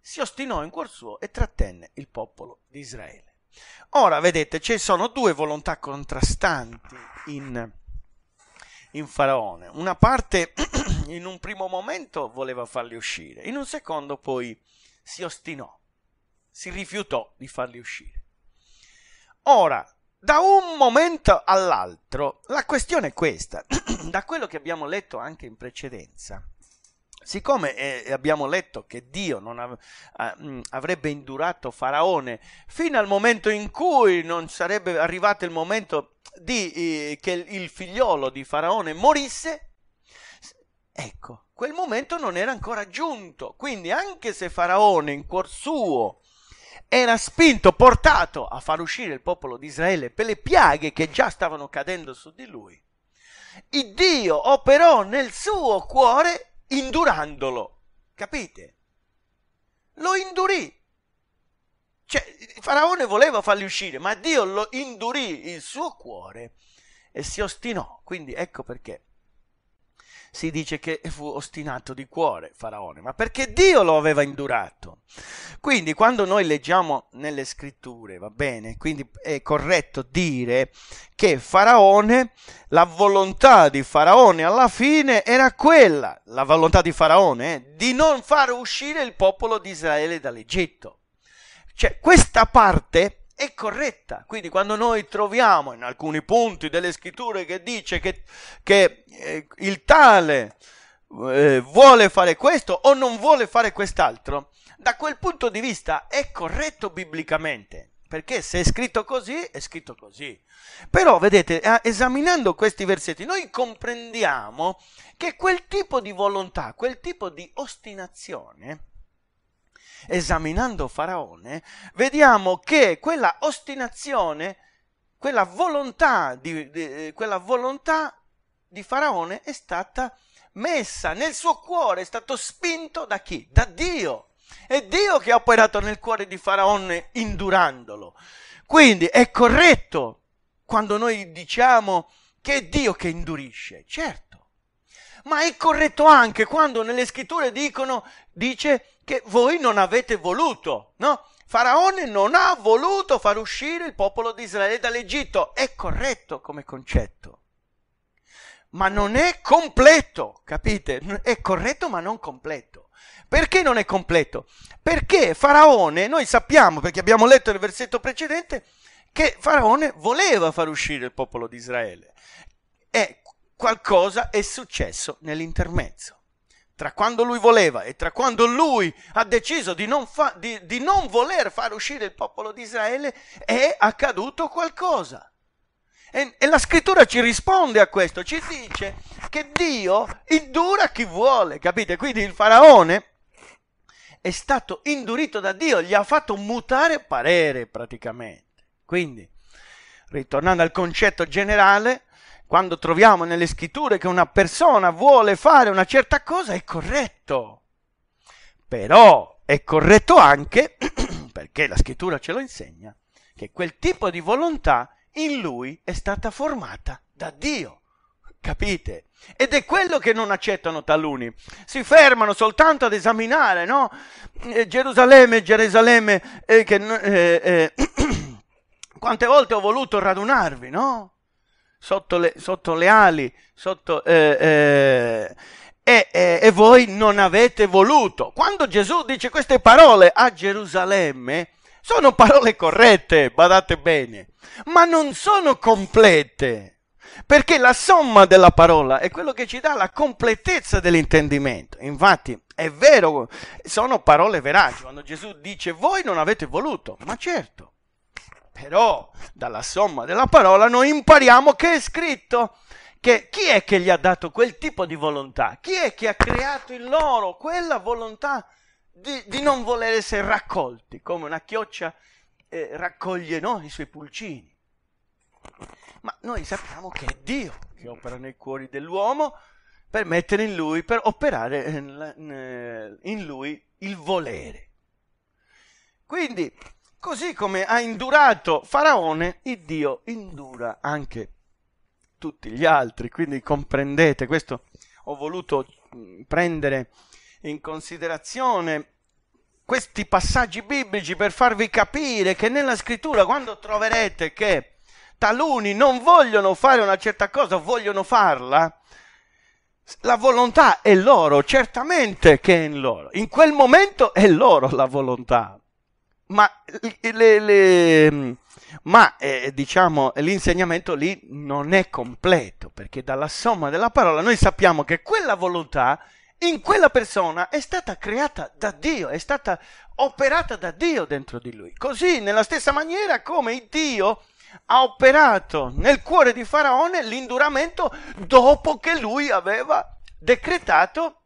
si ostinò in cuor suo e trattenne il popolo di Israele. Ora, vedete, ci sono due volontà contrastanti in, in Faraone. Una parte in un primo momento voleva farli uscire, in un secondo poi si ostinò, si rifiutò di farli uscire. Ora, da un momento all'altro, la questione è questa, da quello che abbiamo letto anche in precedenza, siccome eh, abbiamo letto che Dio non av- eh, avrebbe indurato Faraone fino al momento in cui non sarebbe arrivato il momento di, eh, che il figliolo di Faraone morisse, ecco, quel momento non era ancora giunto. Quindi anche se Faraone in cuor suo era spinto, portato a far uscire il popolo di Israele per le piaghe che già stavano cadendo su di lui, il Dio operò nel suo cuore indurandolo, capite? Lo indurì. Cioè, il faraone voleva farli uscire, ma Dio lo indurì il suo cuore e si ostinò. Quindi ecco perché si dice che fu ostinato di cuore Faraone, ma perché Dio lo aveva indurato. Quindi quando noi leggiamo nelle scritture, va bene, quindi è corretto dire che Faraone, la volontà di Faraone alla fine era quella, la volontà di Faraone, eh, di non far uscire il popolo di Israele dall'Egitto. Cioè questa parte è corretta. Quindi quando noi troviamo in alcuni punti delle scritture che dice che, che eh, il tale eh, vuole fare questo o non vuole fare quest'altro, da quel punto di vista è corretto biblicamente. Perché se è scritto così, è scritto così. Però, vedete, esaminando questi versetti, noi comprendiamo che quel tipo di volontà, quel tipo di ostinazione, esaminando Faraone, vediamo che quella ostinazione, quella volontà di, di, eh, quella volontà di Faraone è stata messa nel suo cuore, è stato spinto da chi? Da Dio. È Dio che ha operato nel cuore di Faraone indurandolo. Quindi è corretto quando noi diciamo che è Dio che indurisce, certo ma è corretto anche quando nelle scritture dicono, dice che voi non avete voluto, no? Faraone non ha voluto far uscire il popolo di Israele dall'Egitto, è corretto come concetto, ma non è completo, capite? È corretto ma non completo. Perché non è completo? Perché Faraone, noi sappiamo, perché abbiamo letto nel versetto precedente, che Faraone voleva far uscire il popolo di Israele. E qualcosa è successo nell'intermezzo. Tra quando lui voleva e tra quando lui ha deciso di non, fa, di, di non voler far uscire il popolo di Israele, è accaduto qualcosa. E, e, la scrittura ci risponde a questo, ci dice che Dio indura chi vuole, capite? Quindi il faraone è stato indurito da Dio, gli ha fatto mutare parere praticamente. Quindi, ritornando al concetto generale, quando troviamo nelle scritture che una persona vuole fare una certa cosa è corretto, però è corretto anche, perché la scrittura ce lo insegna, che quel tipo di volontà in lui è stata formata da Dio. Capite? Ed è quello che non accettano taluni. Si fermano soltanto ad esaminare, no? Eh, Gerusalemme, Gerusalemme, eh, che, eh, eh, quante volte ho voluto radunarvi, no? sotto le, sotto le ali, sotto, eh, eh, e, e, e, voi non avete voluto. Quando Gesù dice queste parole a Gerusalemme, sono parole corrette, badate bene, ma non sono complete, perché la somma della parola è quello che ci dà la completezza dell'intendimento. Infatti, è vero, sono parole veraci, quando Gesù dice voi non avete voluto, ma certo, però dalla somma della parola noi impariamo che è scritto che chi è che gli ha dato quel tipo di volontà? Chi è che ha creato in loro quella volontà di, di non voler essere raccolti, come una chioccia eh, raccoglie no, i suoi pulcini? Ma noi sappiamo che è Dio che opera nei cuori dell'uomo per mettere in lui, per operare in lui il volere. Quindi Così come ha indurato Faraone, il Dio indura anche tutti gli altri. Quindi comprendete, questo ho voluto prendere in considerazione questi passaggi biblici per farvi capire che nella scrittura quando troverete che taluni non vogliono fare una certa cosa, vogliono farla, la volontà è loro, certamente che è in loro, in quel momento è loro la volontà, ma, le, le, ma eh, diciamo, l'insegnamento lì non è completo, perché dalla somma della parola noi sappiamo che quella volontà in quella persona è stata creata da Dio, è stata operata da Dio dentro di lui. Così, nella stessa maniera come Dio ha operato nel cuore di Faraone l'induramento dopo che lui aveva decretato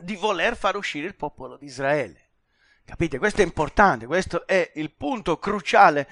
di voler far uscire il popolo di Israele. Capite? Questo è importante, questo è il punto cruciale,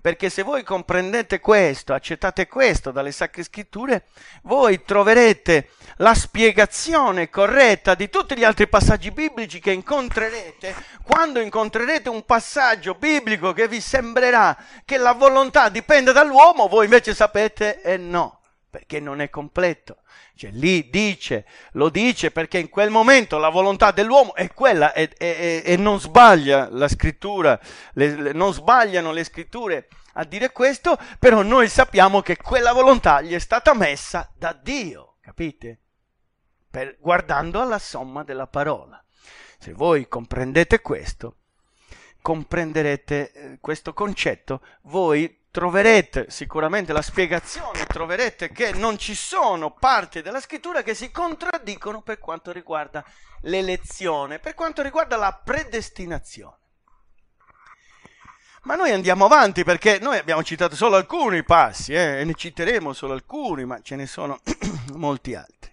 perché se voi comprendete questo, accettate questo dalle Sacre Scritture, voi troverete la spiegazione corretta di tutti gli altri passaggi biblici che incontrerete quando incontrerete un passaggio biblico che vi sembrerà che la volontà dipende dall'uomo, voi invece sapete e eh no perché non è completo. Cioè, lì dice, lo dice perché in quel momento la volontà dell'uomo è quella e, e, e non sbaglia la scrittura, le, le, non sbagliano le scritture a dire questo, però noi sappiamo che quella volontà gli è stata messa da Dio, capite? Per, guardando alla somma della parola. Se voi comprendete questo, comprenderete eh, questo concetto, voi troverete sicuramente la spiegazione, troverete che non ci sono parti della scrittura che si contraddicono per quanto riguarda l'elezione, per quanto riguarda la predestinazione. Ma noi andiamo avanti perché noi abbiamo citato solo alcuni passi eh, e ne citeremo solo alcuni, ma ce ne sono molti altri.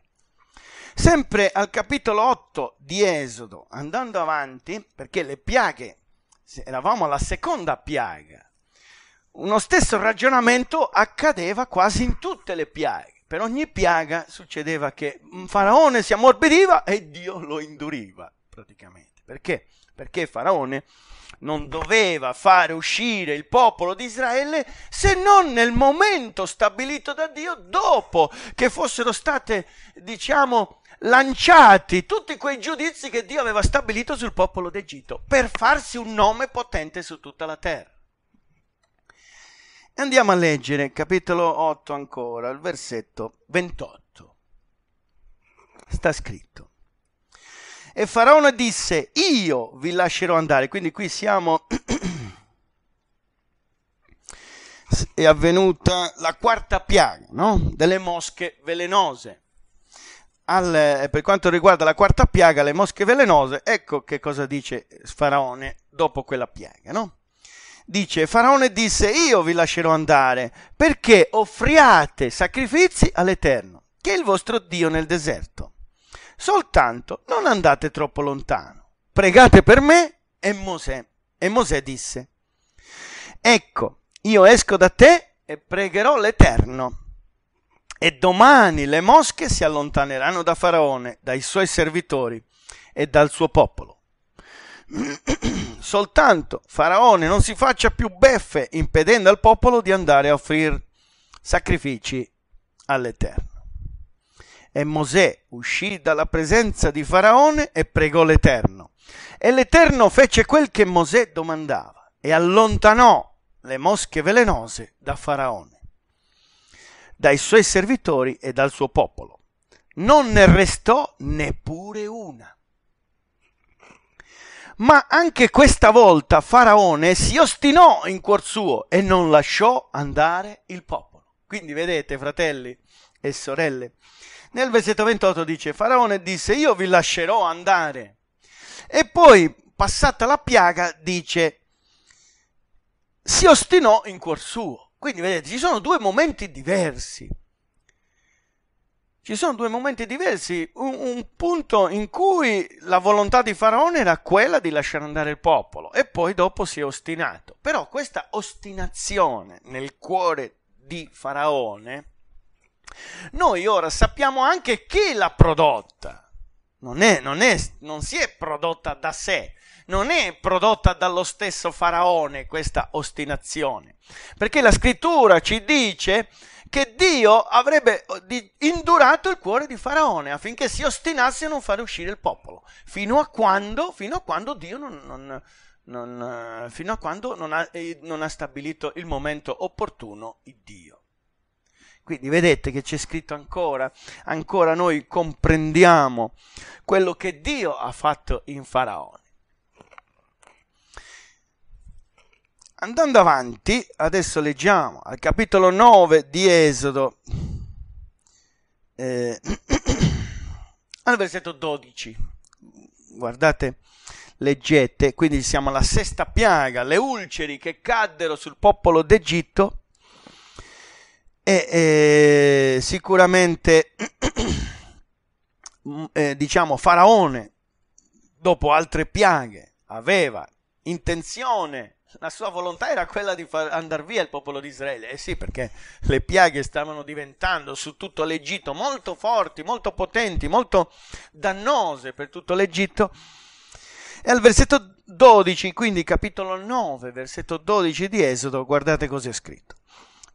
Sempre al capitolo 8 di Esodo, andando avanti, perché le piaghe, eravamo alla seconda piaga, uno stesso ragionamento accadeva quasi in tutte le piaghe. Per ogni piaga succedeva che un faraone si ammorbidiva e Dio lo induriva, praticamente. Perché? Perché faraone non doveva fare uscire il popolo di Israele se non nel momento stabilito da Dio dopo che fossero state, diciamo, lanciati tutti quei giudizi che Dio aveva stabilito sul popolo d'Egitto per farsi un nome potente su tutta la terra. Andiamo a leggere capitolo 8 ancora, il versetto 28. Sta scritto. E Faraone disse, io vi lascerò andare. Quindi qui siamo... è avvenuta la quarta piaga no? delle mosche velenose. Al, eh, per quanto riguarda la quarta piaga, le mosche velenose, ecco che cosa dice Faraone dopo quella piaga. No? dice Faraone disse io vi lascerò andare perché offriate sacrifici all'Eterno, che è il vostro Dio nel deserto. Soltanto non andate troppo lontano. Pregate per me e Mosè. E Mosè disse Ecco, io esco da te e pregherò l'Eterno. E domani le mosche si allontaneranno da Faraone, dai suoi servitori e dal suo popolo. soltanto Faraone non si faccia più beffe impedendo al popolo di andare a offrire sacrifici all'Eterno. E Mosè uscì dalla presenza di Faraone e pregò l'Eterno. E l'Eterno fece quel che Mosè domandava e allontanò le mosche velenose da Faraone, dai suoi servitori e dal suo popolo. Non ne restò neppure una. Ma anche questa volta Faraone si ostinò in cuor suo e non lasciò andare il popolo. Quindi vedete, fratelli e sorelle, nel versetto 28 dice, Faraone disse, io vi lascerò andare. E poi, passata la piaga, dice, si ostinò in cuor suo. Quindi vedete, ci sono due momenti diversi ci sono due momenti diversi. Un, un, punto in cui la volontà di Faraone era quella di lasciare andare il popolo e poi dopo si è ostinato. Però questa ostinazione nel cuore di Faraone, noi ora sappiamo anche chi l'ha prodotta. Non, è, non, è, non si è prodotta da sé, non è prodotta dallo stesso Faraone questa ostinazione. Perché la scrittura ci dice che Dio avrebbe oh, indurato il cuore di Faraone affinché si ostinasse a non fare uscire il popolo, fino a quando, fino a quando Dio non, non, non, eh, fino a quando non ha, eh, non ha stabilito il momento opportuno il Dio. Quindi vedete che c'è scritto ancora, ancora noi comprendiamo quello che Dio ha fatto in Faraone. Andando avanti, adesso leggiamo al capitolo 9 di Esodo, eh, al versetto 12. Guardate, leggete, quindi siamo alla sesta piaga, le ulceri che caddero sul popolo d'Egitto e eh, sicuramente mm, eh, diciamo Faraone dopo altre piaghe aveva intenzione la sua volontà era quella di far andare via il popolo di Israele. Eh sì, perché le piaghe stavano diventando su tutto l'Egitto molto forti, molto potenti, molto dannose per tutto l'Egitto. E al versetto 12, quindi capitolo 9, versetto 12 di Esodo, guardate cosa è scritto.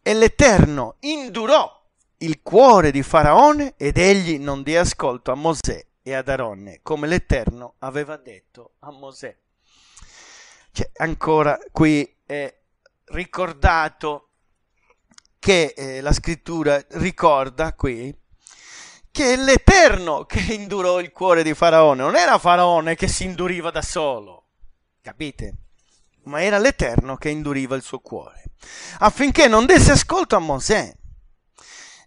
E l'Eterno indurò il cuore di Faraone ed egli non diede ascolto a Mosè e ad Aronne, come l'Eterno aveva detto a Mosè cioè, ancora qui è ricordato che eh, la scrittura ricorda qui che è l'Eterno che indurò il cuore di Faraone, non era Faraone che si induriva da solo, capite? Ma era l'Eterno che induriva il suo cuore, affinché non desse ascolto a Mosè.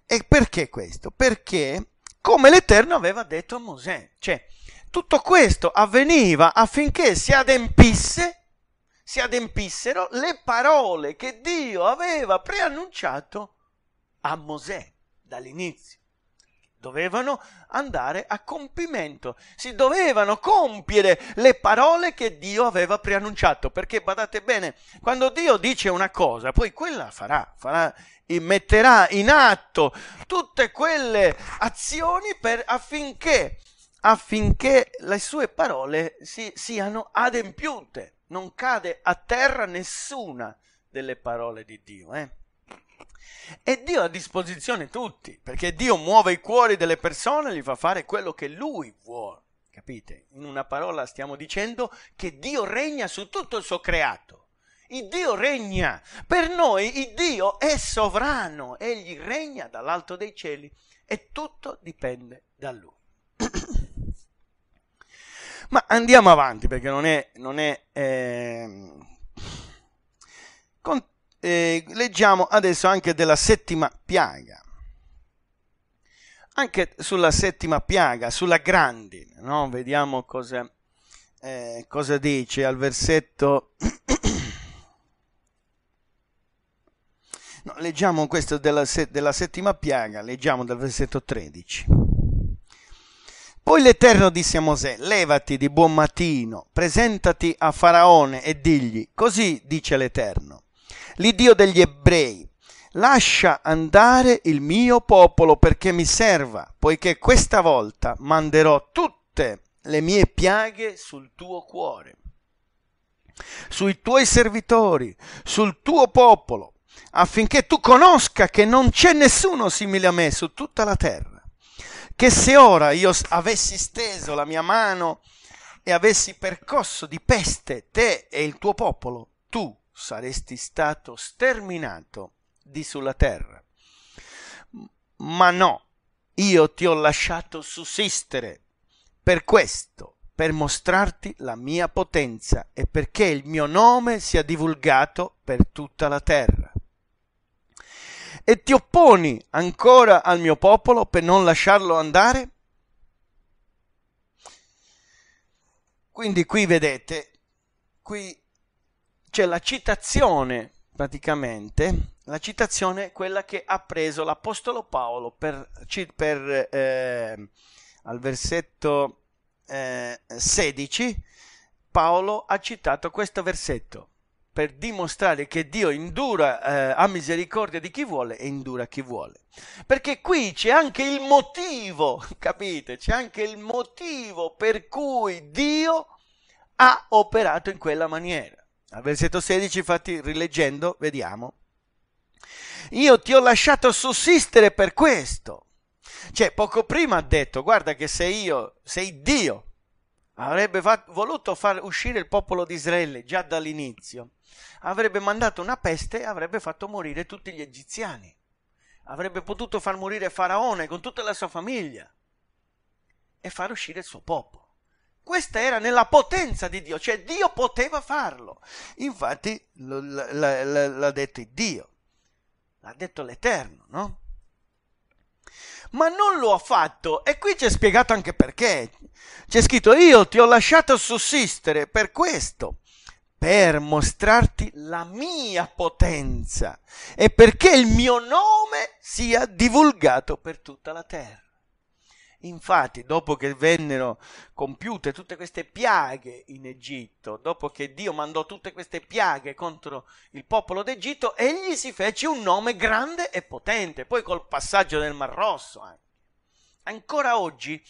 E perché questo? Perché come l'Eterno aveva detto a Mosè, cioè tutto questo avveniva affinché si adempisse si adempissero le parole che Dio aveva preannunciato a Mosè dall'inizio. Dovevano andare a compimento, si dovevano compiere le parole che Dio aveva preannunciato, perché badate bene, quando Dio dice una cosa, poi quella farà, farà metterà in atto tutte quelle azioni per, affinché, affinché le sue parole si, siano adempiute non cade a terra nessuna delle parole di Dio. Eh? E Dio ha a disposizione tutti, perché Dio muove i cuori delle persone e gli fa fare quello che Lui vuole. Capite? In una parola stiamo dicendo che Dio regna su tutto il suo creato. Il Dio regna. Per noi il Dio è sovrano, egli regna dall'alto dei cieli e tutto dipende da lui. Ma andiamo avanti perché non è... Non è eh, con, eh, leggiamo adesso anche della settima piaga. Anche sulla settima piaga, sulla grandine, no? vediamo cosa, eh, cosa dice al versetto... no, leggiamo questo della, della settima piaga, leggiamo dal versetto 13. Poi l'Eterno disse a Mosè, levati di buon mattino, presentati a Faraone e digli, così dice l'Eterno, l'Iddio degli ebrei, lascia andare il mio popolo perché mi serva, poiché questa volta manderò tutte le mie piaghe sul tuo cuore, sui tuoi servitori, sul tuo popolo, affinché tu conosca che non c'è nessuno simile a me su tutta la terra che se ora io avessi steso la mia mano e avessi percosso di peste te e il tuo popolo, tu saresti stato sterminato di sulla terra. Ma no, io ti ho lasciato sussistere. Per questo, per mostrarti la mia potenza e perché il mio nome sia divulgato per tutta la terra e ti opponi ancora al mio popolo per non lasciarlo andare? Quindi qui vedete, qui c'è la citazione praticamente, la citazione è quella che ha preso l'Apostolo Paolo per, per eh, al versetto eh, 16, Paolo ha citato questo versetto per dimostrare che Dio indura, eh, ha misericordia di chi vuole e indura chi vuole. Perché qui c'è anche il motivo, capite? C'è anche il motivo per cui Dio ha operato in quella maniera. Al versetto 16, infatti, rileggendo, vediamo. Io ti ho lasciato sussistere per questo. Cioè, poco prima ha detto, guarda che se io, sei Dio avrebbe fatto, voluto far uscire il popolo di Israele già dall'inizio, avrebbe mandato una peste e avrebbe fatto morire tutti gli egiziani. Avrebbe potuto far morire Faraone con tutta la sua famiglia e far uscire il suo popolo. Questa era nella potenza di Dio, cioè Dio poteva farlo. Infatti l'ha detto Dio, l'ha detto l'Eterno, no? ma non lo ha fatto e qui c'è spiegato anche perché. C'è scritto io ti ho lasciato sussistere per questo, per mostrarti la mia potenza e perché il mio nome sia divulgato per tutta la terra. Infatti, dopo che vennero compiute tutte queste piaghe in Egitto, dopo che Dio mandò tutte queste piaghe contro il popolo d'Egitto, egli si fece un nome grande e potente, poi col passaggio del Mar Rosso anche. Ancora oggi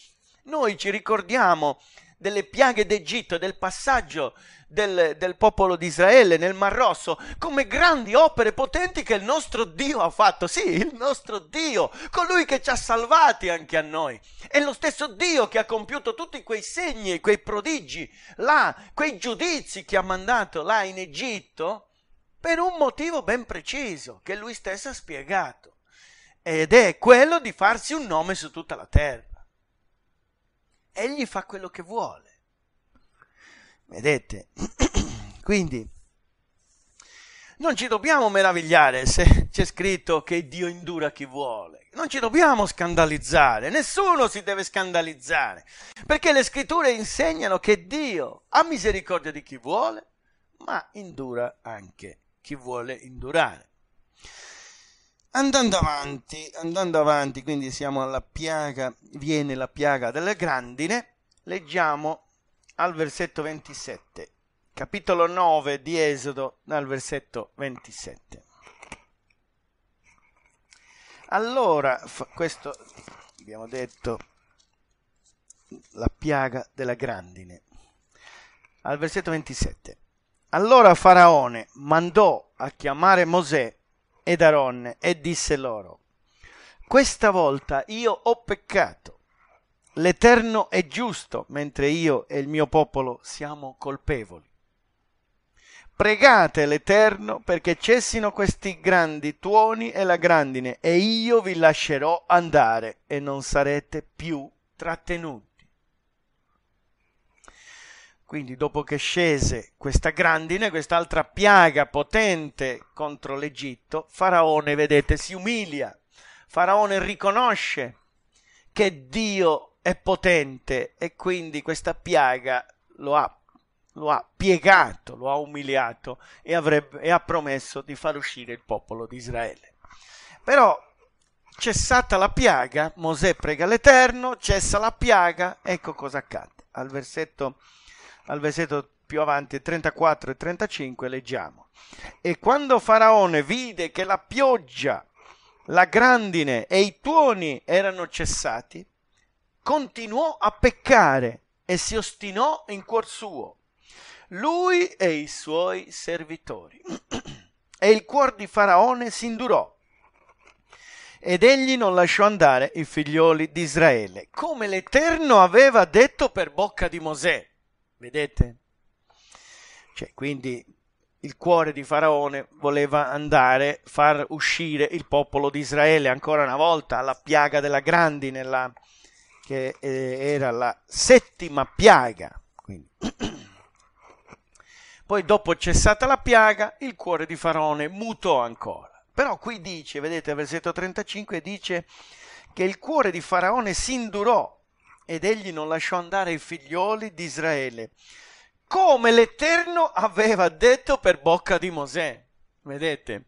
noi ci ricordiamo delle piaghe d'Egitto e del passaggio del, del, popolo di Israele nel Mar Rosso, come grandi opere potenti che il nostro Dio ha fatto. Sì, il nostro Dio, colui che ci ha salvati anche a noi. È lo stesso Dio che ha compiuto tutti quei segni, quei prodigi, là, quei giudizi che ha mandato là in Egitto, per un motivo ben preciso, che lui stesso ha spiegato. Ed è quello di farsi un nome su tutta la terra egli fa quello che vuole. Vedete? Quindi non ci dobbiamo meravigliare se c'è scritto che Dio indura chi vuole. Non ci dobbiamo scandalizzare, nessuno si deve scandalizzare, perché le scritture insegnano che Dio ha misericordia di chi vuole, ma indura anche chi vuole indurare. Andando avanti, andando avanti, quindi siamo alla piaga, viene la piaga della grandine, leggiamo al versetto 27, capitolo 9 di Esodo, dal versetto 27. Allora, questo abbiamo detto la piaga della grandine. Al versetto 27. Allora Faraone mandò a chiamare Mosè ed Aronne e disse loro, questa volta io ho peccato. L'Eterno è giusto, mentre io e il mio popolo siamo colpevoli. Pregate l'Eterno perché cessino questi grandi tuoni e la grandine, e io vi lascerò andare e non sarete più trattenuti. Quindi dopo che scese questa grandine, quest'altra piaga potente contro l'Egitto, Faraone, vedete, si umilia. Faraone riconosce che Dio è potente e quindi questa piaga lo ha, lo ha piegato, lo ha umiliato e, avrebbe, e ha promesso di far uscire il popolo di Israele. Però cessata la piaga, Mosè prega l'Eterno, cessa la piaga, ecco cosa accade. Al versetto al versetto più avanti, 34 e 35, leggiamo. E quando Faraone vide che la pioggia, la grandine e i tuoni erano cessati, continuò a peccare e si ostinò in cuor suo, lui e i suoi servitori. e il cuor di Faraone si indurò, ed egli non lasciò andare i figlioli di Israele, come l'Eterno aveva detto per bocca di Mosè. Vedete? Cioè, quindi il cuore di Faraone voleva andare, far uscire il popolo di Israele ancora una volta alla piaga della grandine, la, che eh, era la settima piaga. Poi dopo cessata la piaga, il cuore di Faraone mutò ancora. Però qui dice, vedete, versetto 35 dice che il cuore di Faraone si indurò ed egli non lasciò andare i figlioli di Israele, come l'Eterno aveva detto per bocca di Mosè. Vedete?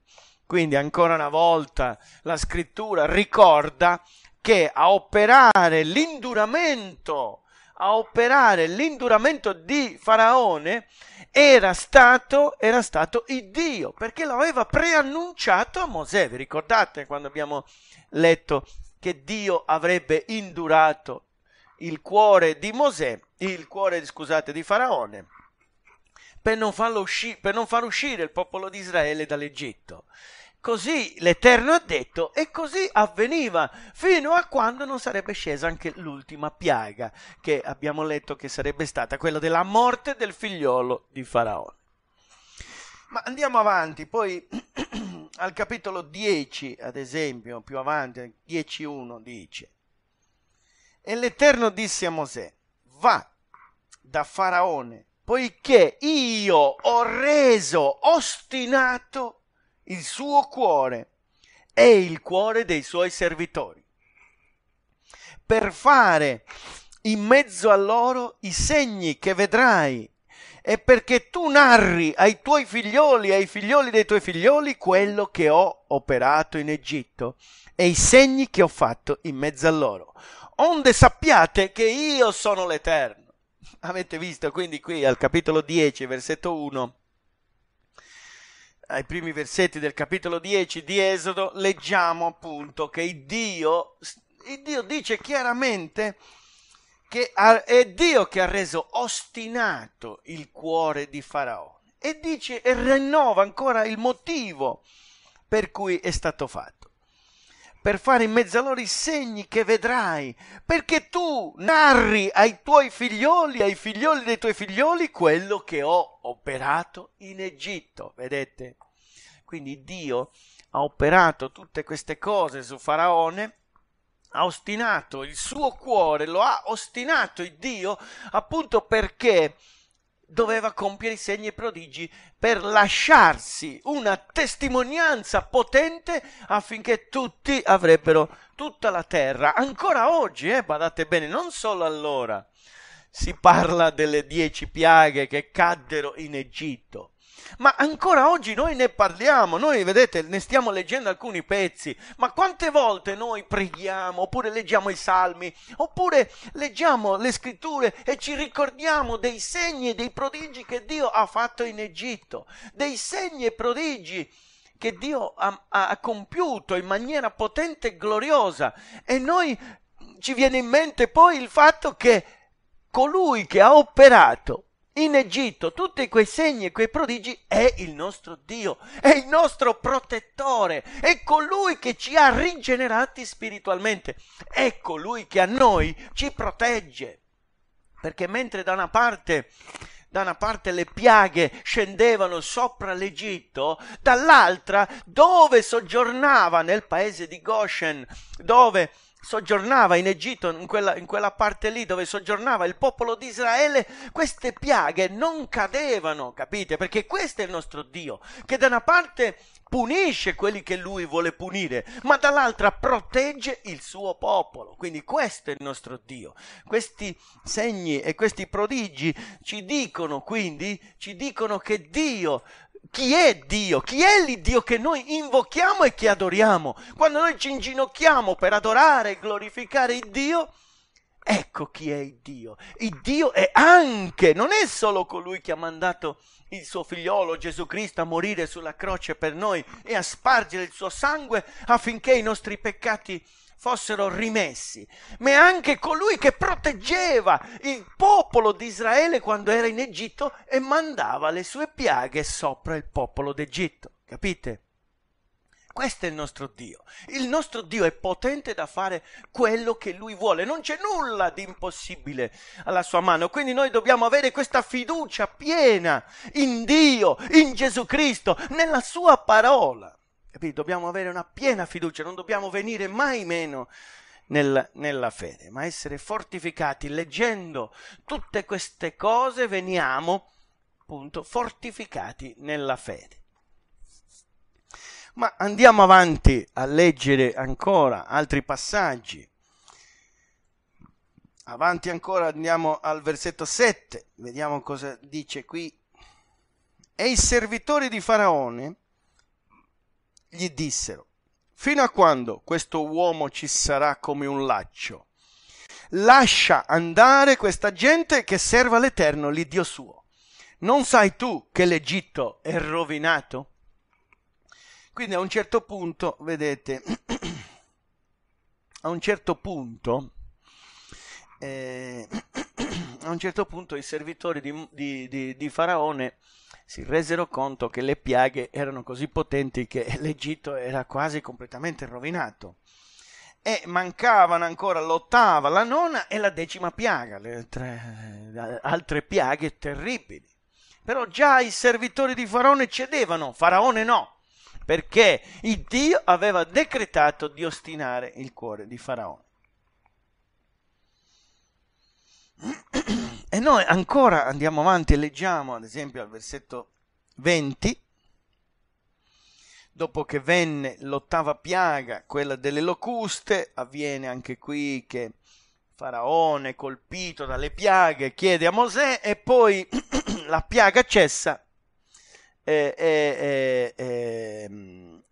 Quindi ancora una volta la scrittura ricorda che a operare l'induramento, a operare l'induramento di Faraone era stato, era stato Iddio, perché lo aveva preannunciato a Mosè. Vi ricordate quando abbiamo letto che Dio avrebbe indurato il cuore di Mosè, il cuore, scusate, di Faraone, per non, usci- per non far uscire il popolo di Israele dall'Egitto. Così l'Eterno ha detto e così avveniva fino a quando non sarebbe scesa anche l'ultima piaga che abbiamo letto che sarebbe stata quella della morte del figliolo di Faraone. Ma andiamo avanti, poi al capitolo 10, ad esempio, più avanti, 10.1 dice e l'Eterno disse a Mosè, va da Faraone, poiché io ho reso ostinato il suo cuore e il cuore dei suoi servitori, per fare in mezzo a loro i segni che vedrai e perché tu narri ai tuoi figlioli e ai figlioli dei tuoi figlioli quello che ho operato in Egitto e i segni che ho fatto in mezzo a loro onde sappiate che io sono l'Eterno. Avete visto quindi qui al capitolo 10, versetto 1, ai primi versetti del capitolo 10 di Esodo, leggiamo appunto che il Dio, il Dio dice chiaramente che è Dio che ha reso ostinato il cuore di Faraone e dice e rinnova ancora il motivo per cui è stato fatto per fare in mezzo a loro i segni che vedrai, perché tu narri ai tuoi figlioli, ai figlioli dei tuoi figlioli, quello che ho operato in Egitto. Vedete? Quindi Dio ha operato tutte queste cose su Faraone ha ostinato il suo cuore, lo ha ostinato il Dio appunto perché doveva compiere i segni e prodigi per lasciarsi una testimonianza potente affinché tutti avrebbero tutta la terra. Ancora oggi, eh, badate bene, non solo allora si parla delle dieci piaghe che caddero in Egitto, ma ancora oggi noi ne parliamo, noi vedete ne stiamo leggendo alcuni pezzi, ma quante volte noi preghiamo, oppure leggiamo i salmi, oppure leggiamo le scritture e ci ricordiamo dei segni e dei prodigi che Dio ha fatto in Egitto, dei segni e prodigi che Dio ha, ha compiuto in maniera potente e gloriosa e noi ci viene in mente poi il fatto che colui che ha operato in Egitto, tutti quei segni e quei prodigi è il nostro Dio, è il nostro protettore, è colui che ci ha rigenerati spiritualmente, è colui che a noi ci protegge. Perché mentre da una parte da una parte le piaghe scendevano sopra l'Egitto, dall'altra dove soggiornava nel paese di Goshen, dove soggiornava in Egitto, in quella, in quella, parte lì dove soggiornava il popolo di Israele, queste piaghe non cadevano, capite? Perché questo è il nostro Dio, che da una parte punisce quelli che lui vuole punire, ma dall'altra protegge il suo popolo. Quindi questo è il nostro Dio. Questi segni e questi prodigi ci dicono quindi, ci dicono che Dio chi è Dio? Chi è l'Iddio che noi invochiamo e che adoriamo? Quando noi ci inginocchiamo per adorare e glorificare il Dio, ecco chi è il Dio. Il Dio è anche, non è solo colui che ha mandato il suo figliolo Gesù Cristo a morire sulla croce per noi e a spargere il suo sangue affinché i nostri peccati fossero rimessi, ma anche colui che proteggeva il popolo di Israele quando era in Egitto e mandava le sue piaghe sopra il popolo d'Egitto. Capite? Questo è il nostro Dio. Il nostro Dio è potente da fare quello che Lui vuole. Non c'è nulla di impossibile alla sua mano. Quindi noi dobbiamo avere questa fiducia piena in Dio, in Gesù Cristo, nella sua parola. Capito? Dobbiamo avere una piena fiducia, non dobbiamo venire mai meno nel, nella fede, ma essere fortificati leggendo tutte queste cose veniamo appunto fortificati nella fede. Ma andiamo avanti a leggere ancora altri passaggi. Avanti ancora andiamo al versetto 7, vediamo cosa dice qui. E i servitori di Faraone gli dissero, fino a quando questo uomo ci sarà come un laccio? Lascia andare questa gente che serva l'Eterno, l'Iddio suo. Non sai tu che l'Egitto è rovinato? Quindi a un certo punto, vedete, a un certo punto, eh, a un certo punto i servitori di, di, di, di Faraone si resero conto che le piaghe erano così potenti che l'Egitto era quasi completamente rovinato. E mancavano ancora l'ottava, la nona e la decima piaga, le tre, eh, altre piaghe terribili. Però già i servitori di Faraone cedevano, Faraone no, perché il Dio aveva decretato di ostinare il cuore di Faraone. E noi ancora andiamo avanti e leggiamo, ad esempio, al versetto 20, dopo che venne l'ottava piaga, quella delle locuste, avviene anche qui che Faraone, colpito dalle piaghe, chiede a Mosè e poi la piaga cessa e, e,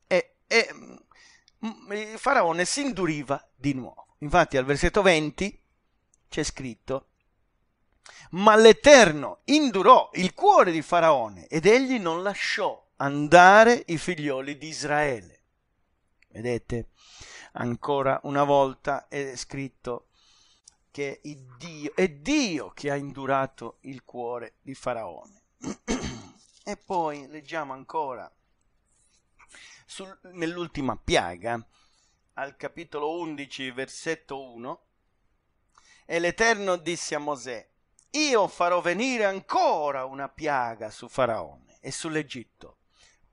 e, e il Faraone si induriva di nuovo. Infatti al versetto 20 c'è scritto ma l'Eterno indurò il cuore di Faraone ed egli non lasciò andare i figlioli di Israele. Vedete, ancora una volta è scritto che è Dio, è Dio che ha indurato il cuore di Faraone. e poi leggiamo ancora sul, nell'ultima piaga, al capitolo 11, versetto 1, e l'Eterno disse a Mosè, io farò venire ancora una piaga su Faraone e sull'Egitto.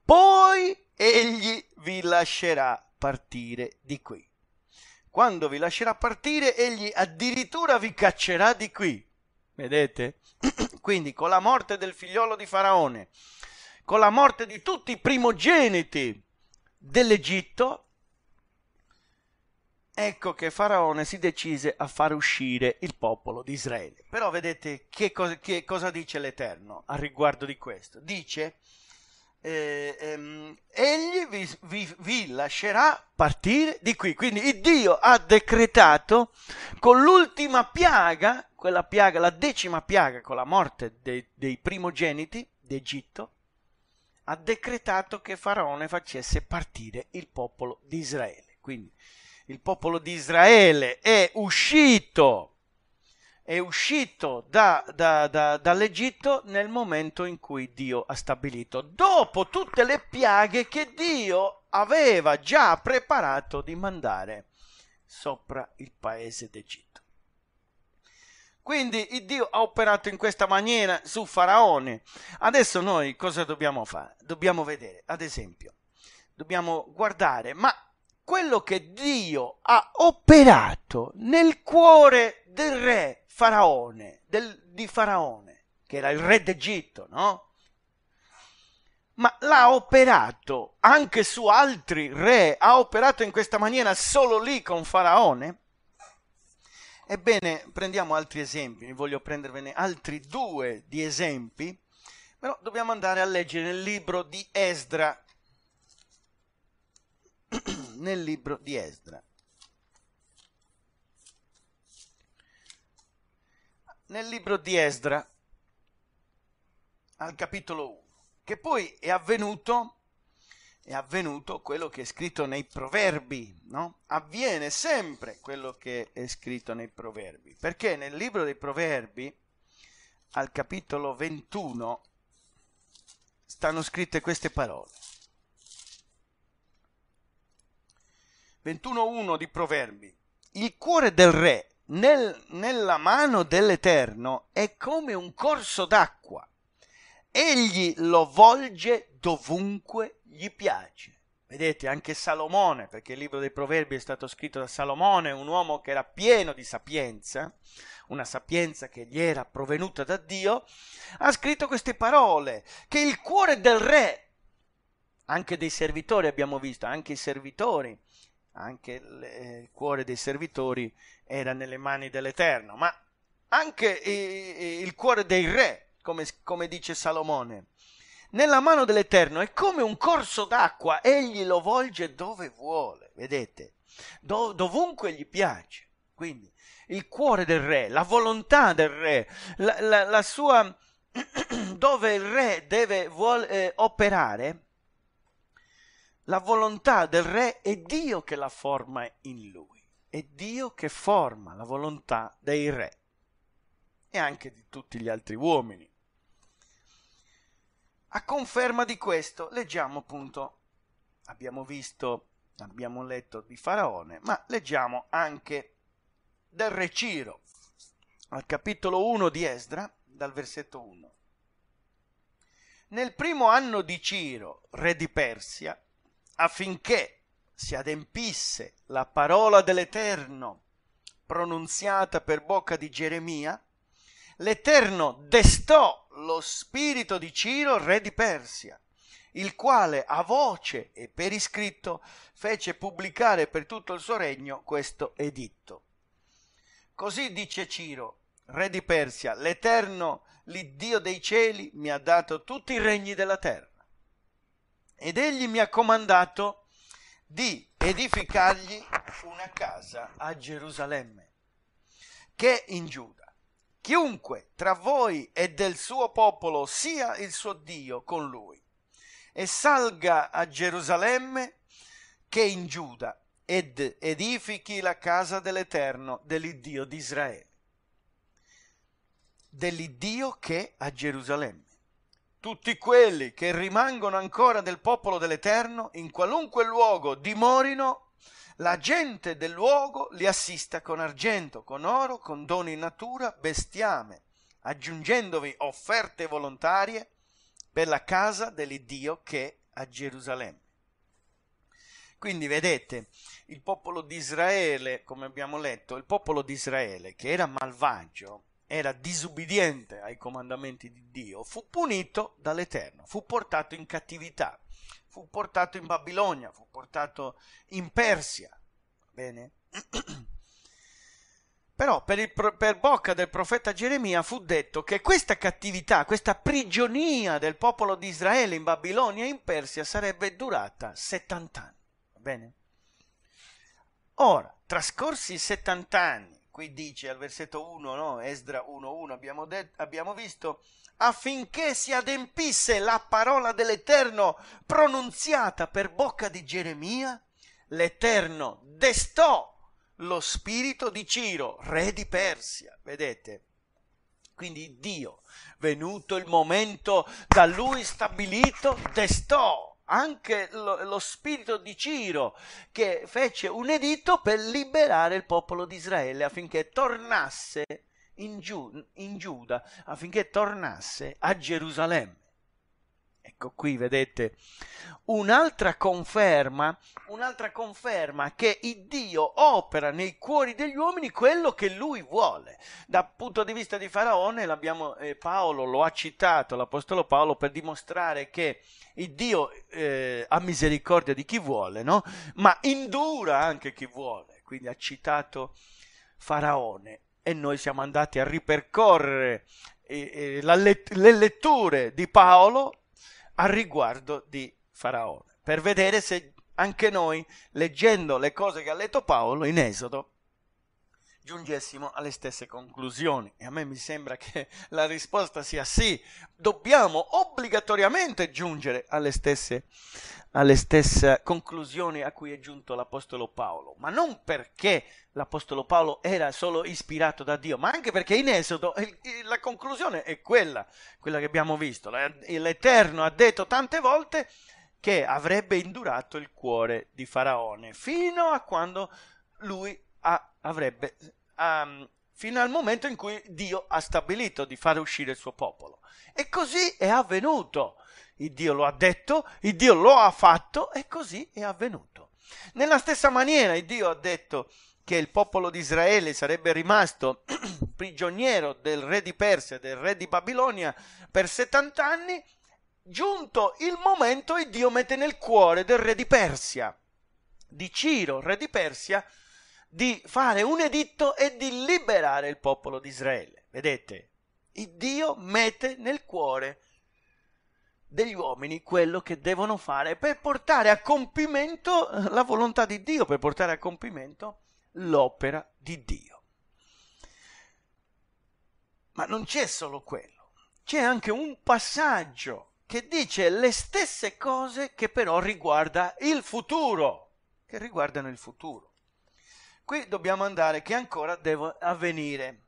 Poi egli vi lascerà partire di qui. Quando vi lascerà partire, egli addirittura vi caccerà di qui. Vedete? Quindi con la morte del figliolo di Faraone, con la morte di tutti i primogeniti dell'Egitto, ecco che Faraone si decise a far uscire il popolo di Israele. Però vedete che, cosa, che cosa dice l'Eterno a riguardo di questo? Dice, eh, ehm, egli vi, vi, vi, lascerà partire di qui. Quindi Dio ha decretato con l'ultima piaga, quella piaga, la decima piaga, con la morte dei, dei primogeniti d'Egitto, ha decretato che Faraone facesse partire il popolo di Israele. Quindi il popolo di Israele è uscito, è uscito da, da, da, dall'Egitto nel momento in cui Dio ha stabilito, dopo tutte le piaghe che Dio aveva già preparato di mandare sopra il paese d'Egitto. Quindi Dio ha operato in questa maniera su Faraone. Adesso noi cosa dobbiamo fare? Dobbiamo vedere, ad esempio, dobbiamo guardare, ma quello che Dio ha operato nel cuore del re Faraone, del, di Faraone, che era il re d'Egitto, no? Ma l'ha operato anche su altri re, ha operato in questa maniera solo lì con Faraone? Ebbene, prendiamo altri esempi, voglio prendervene altri due di esempi, però dobbiamo andare a leggere nel libro di Esdra, nel libro di Esdra. Nel libro di Esdra, al capitolo 1, che poi è avvenuto, è avvenuto quello che è scritto nei proverbi, no? Avviene sempre quello che è scritto nei proverbi, perché nel libro dei proverbi, al capitolo 21, stanno scritte queste parole. 21.1 di Proverbi. Il cuore del re nel, nella mano dell'Eterno è come un corso d'acqua. Egli lo volge dovunque gli piace. Vedete, anche Salomone, perché il libro dei Proverbi è stato scritto da Salomone, un uomo che era pieno di sapienza, una sapienza che gli era provenuta da Dio, ha scritto queste parole, che il cuore del re, anche dei servitori abbiamo visto, anche i servitori, anche eh, il cuore dei servitori era nelle mani dell'Eterno, ma anche il cuore dei re, come, come dice Salomone. Nella mano dell'Eterno è come un corso d'acqua, egli lo volge dove vuole, vedete, Do, dovunque gli piace. Quindi il cuore del re, la volontà del re, la, la, la sua dove il re deve vuole, eh, operare, la volontà del re è Dio che la forma in lui, è Dio che forma la volontà dei re e anche di tutti gli altri uomini. A conferma di questo leggiamo appunto, abbiamo visto, abbiamo letto di Faraone, ma leggiamo anche del re Ciro, al capitolo 1 di Esdra, dal versetto 1. Nel primo anno di Ciro, re di Persia, affinché si adempisse la parola dell'Eterno pronunziata per bocca di Geremia, l'Eterno destò lo spirito di Ciro, re di Persia, il quale a voce e per iscritto fece pubblicare per tutto il suo regno questo editto. Così dice Ciro, re di Persia, l'Eterno, l'Iddio dei cieli, mi ha dato tutti i regni della terra ed egli mi ha comandato di edificargli una casa a Gerusalemme, che è in Giuda. Chiunque tra voi e del suo popolo sia il suo Dio con lui, e salga a Gerusalemme che è in Giuda ed edifichi la casa dell'Eterno, dell'Iddio di Israele, dell'Iddio che è a Gerusalemme tutti quelli che rimangono ancora del popolo dell'Eterno, in qualunque luogo dimorino, la gente del luogo li assista con argento, con oro, con doni in natura, bestiame, aggiungendovi offerte volontarie per la casa dell'Iddio che è a Gerusalemme. Quindi vedete, il popolo di Israele, come abbiamo letto, il popolo di Israele che era malvagio, era disubbidiente ai comandamenti di Dio, fu punito dall'Eterno, fu portato in cattività, fu portato in Babilonia, fu portato in Persia. Bene? Però per, il, per bocca del profeta Geremia fu detto che questa cattività, questa prigionia del popolo di Israele in Babilonia e in Persia sarebbe durata 70 anni. Va bene? Ora, trascorsi 70 anni qui dice al versetto 1, no? Esdra 1.1 abbiamo, det- abbiamo visto, affinché si adempisse la parola dell'Eterno pronunziata per bocca di Geremia, l'Eterno destò lo spirito di Ciro, re di Persia. Vedete? Quindi Dio, venuto il momento da lui stabilito, destò anche lo, lo, spirito di Ciro che fece un editto per liberare il popolo di Israele affinché tornasse in, Giu, in Giuda, affinché tornasse a Gerusalemme. Ecco qui, vedete, un'altra conferma, un'altra conferma che Dio opera nei cuori degli uomini quello che lui vuole. Dal punto di vista di Faraone, eh, Paolo lo ha citato, l'Apostolo Paolo, per dimostrare che Dio eh, ha misericordia di chi vuole, no? ma indura anche chi vuole. Quindi ha citato Faraone e noi siamo andati a ripercorrere eh, eh, le letture di Paolo al riguardo di Faraone, per vedere se anche noi, leggendo le cose che ha letto Paolo in Esodo, giungessimo alle stesse conclusioni. E a me mi sembra che la risposta sia sì, dobbiamo obbligatoriamente giungere alle stesse, alle stesse conclusioni a cui è giunto l'Apostolo Paolo, ma non perché l'Apostolo Paolo era solo ispirato da Dio, ma anche perché in Esodo la conclusione è quella, quella che abbiamo visto. L'Eterno ha detto tante volte che avrebbe indurato il cuore di Faraone fino a quando lui ha, avrebbe um, fino al momento in cui Dio ha stabilito di fare uscire il suo popolo. E così è avvenuto. Il Dio lo ha detto, il Dio lo ha fatto e così è avvenuto. Nella stessa maniera il Dio ha detto che il popolo di Israele sarebbe rimasto prigioniero del re di Persia e del re di Babilonia per 70 anni, giunto il momento il Dio mette nel cuore del re di Persia, di Ciro, re di Persia, di fare un editto e di liberare il popolo di Israele. Vedete, il Dio mette nel cuore degli uomini quello che devono fare per portare a compimento eh, la volontà di Dio, per portare a compimento l'opera di Dio. Ma non c'è solo quello, c'è anche un passaggio che dice le stesse cose che però riguarda il futuro, che riguardano il futuro. Qui dobbiamo andare, che ancora deve avvenire.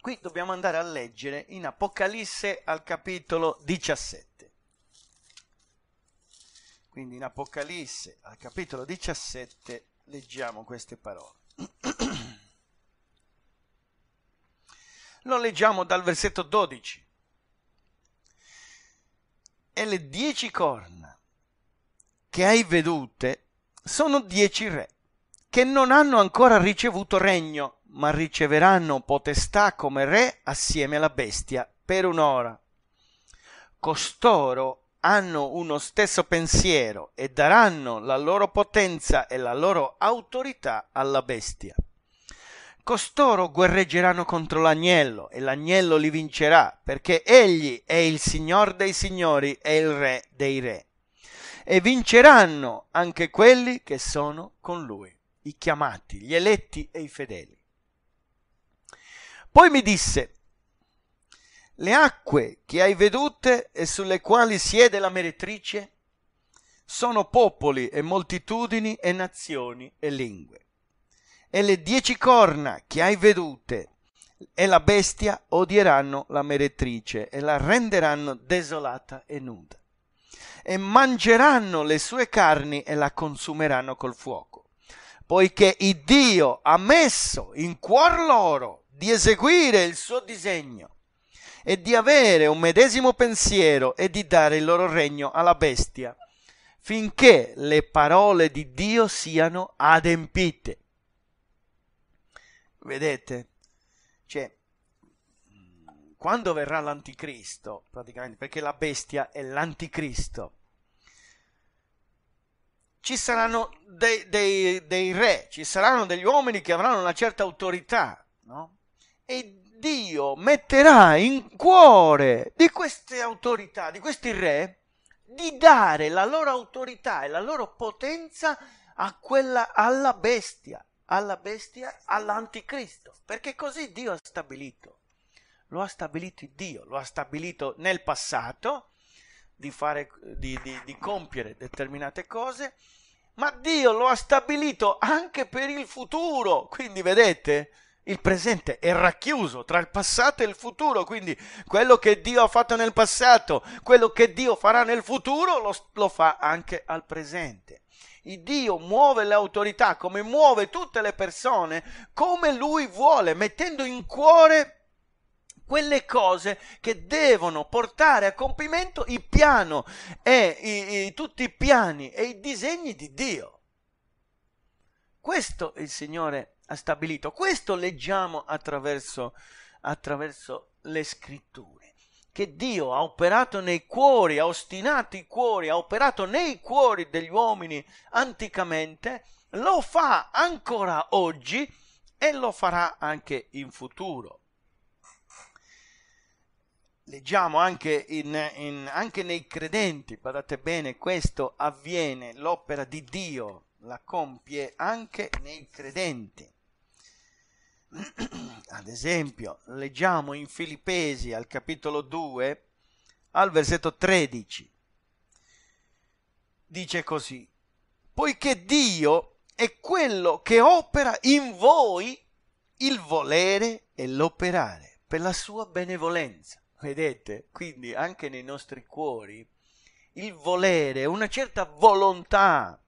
Qui dobbiamo andare a leggere in Apocalisse al capitolo 17. Quindi in Apocalisse al capitolo 17 leggiamo queste parole. Lo leggiamo dal versetto 12. E le dieci corna che hai vedute sono dieci re che non hanno ancora ricevuto regno, ma riceveranno potestà come re assieme alla bestia per un'ora. Costoro hanno uno stesso pensiero e daranno la loro potenza e la loro autorità alla bestia. Costoro guerreggeranno contro l'agnello e l'agnello li vincerà, perché egli è il Signor dei Signori e il Re dei Re. E vinceranno anche quelli che sono con lui i chiamati, gli eletti e i fedeli. Poi mi disse, le acque che hai vedute e sulle quali siede la meretrice sono popoli e moltitudini e nazioni e lingue. E le dieci corna che hai vedute e la bestia odieranno la meretrice e la renderanno desolata e nuda. E mangeranno le sue carni e la consumeranno col fuoco poiché il Dio ha messo in cuor loro di eseguire il suo disegno e di avere un medesimo pensiero e di dare il loro regno alla bestia, finché le parole di Dio siano adempite. Vedete? Cioè, quando verrà l'anticristo, praticamente, perché la bestia è l'anticristo, ci saranno dei, dei, dei, re, ci saranno degli uomini che avranno una certa autorità, no? E Dio metterà in cuore di queste autorità, di questi re, di dare la loro autorità e la loro potenza quella, alla bestia, alla bestia, all'anticristo, perché così Dio ha stabilito. Lo ha stabilito Dio, lo ha stabilito nel passato di, fare, di, di, di compiere determinate cose ma Dio lo ha stabilito anche per il futuro. Quindi vedete, il presente è racchiuso tra il passato e il futuro, quindi quello che Dio ha fatto nel passato, quello che Dio farà nel futuro, lo, lo fa anche al presente. Il Dio muove le autorità come muove tutte le persone, come Lui vuole, mettendo in cuore quelle cose che devono portare a compimento il piano e i, i, tutti i piani e i disegni di Dio. Questo il Signore ha stabilito, questo leggiamo attraverso, attraverso le scritture, che Dio ha operato nei cuori, ha ostinato i cuori, ha operato nei cuori degli uomini anticamente, lo fa ancora oggi e lo farà anche in futuro leggiamo anche, in, in, anche nei credenti, guardate bene, questo avviene, l'opera di Dio la compie anche nei credenti. Ad esempio, leggiamo in Filippesi al capitolo 2, al versetto 13. Dice così, poiché Dio è quello che opera in voi il volere e l'operare per la sua benevolenza. Vedete? Quindi anche nei nostri cuori il volere, una certa volontà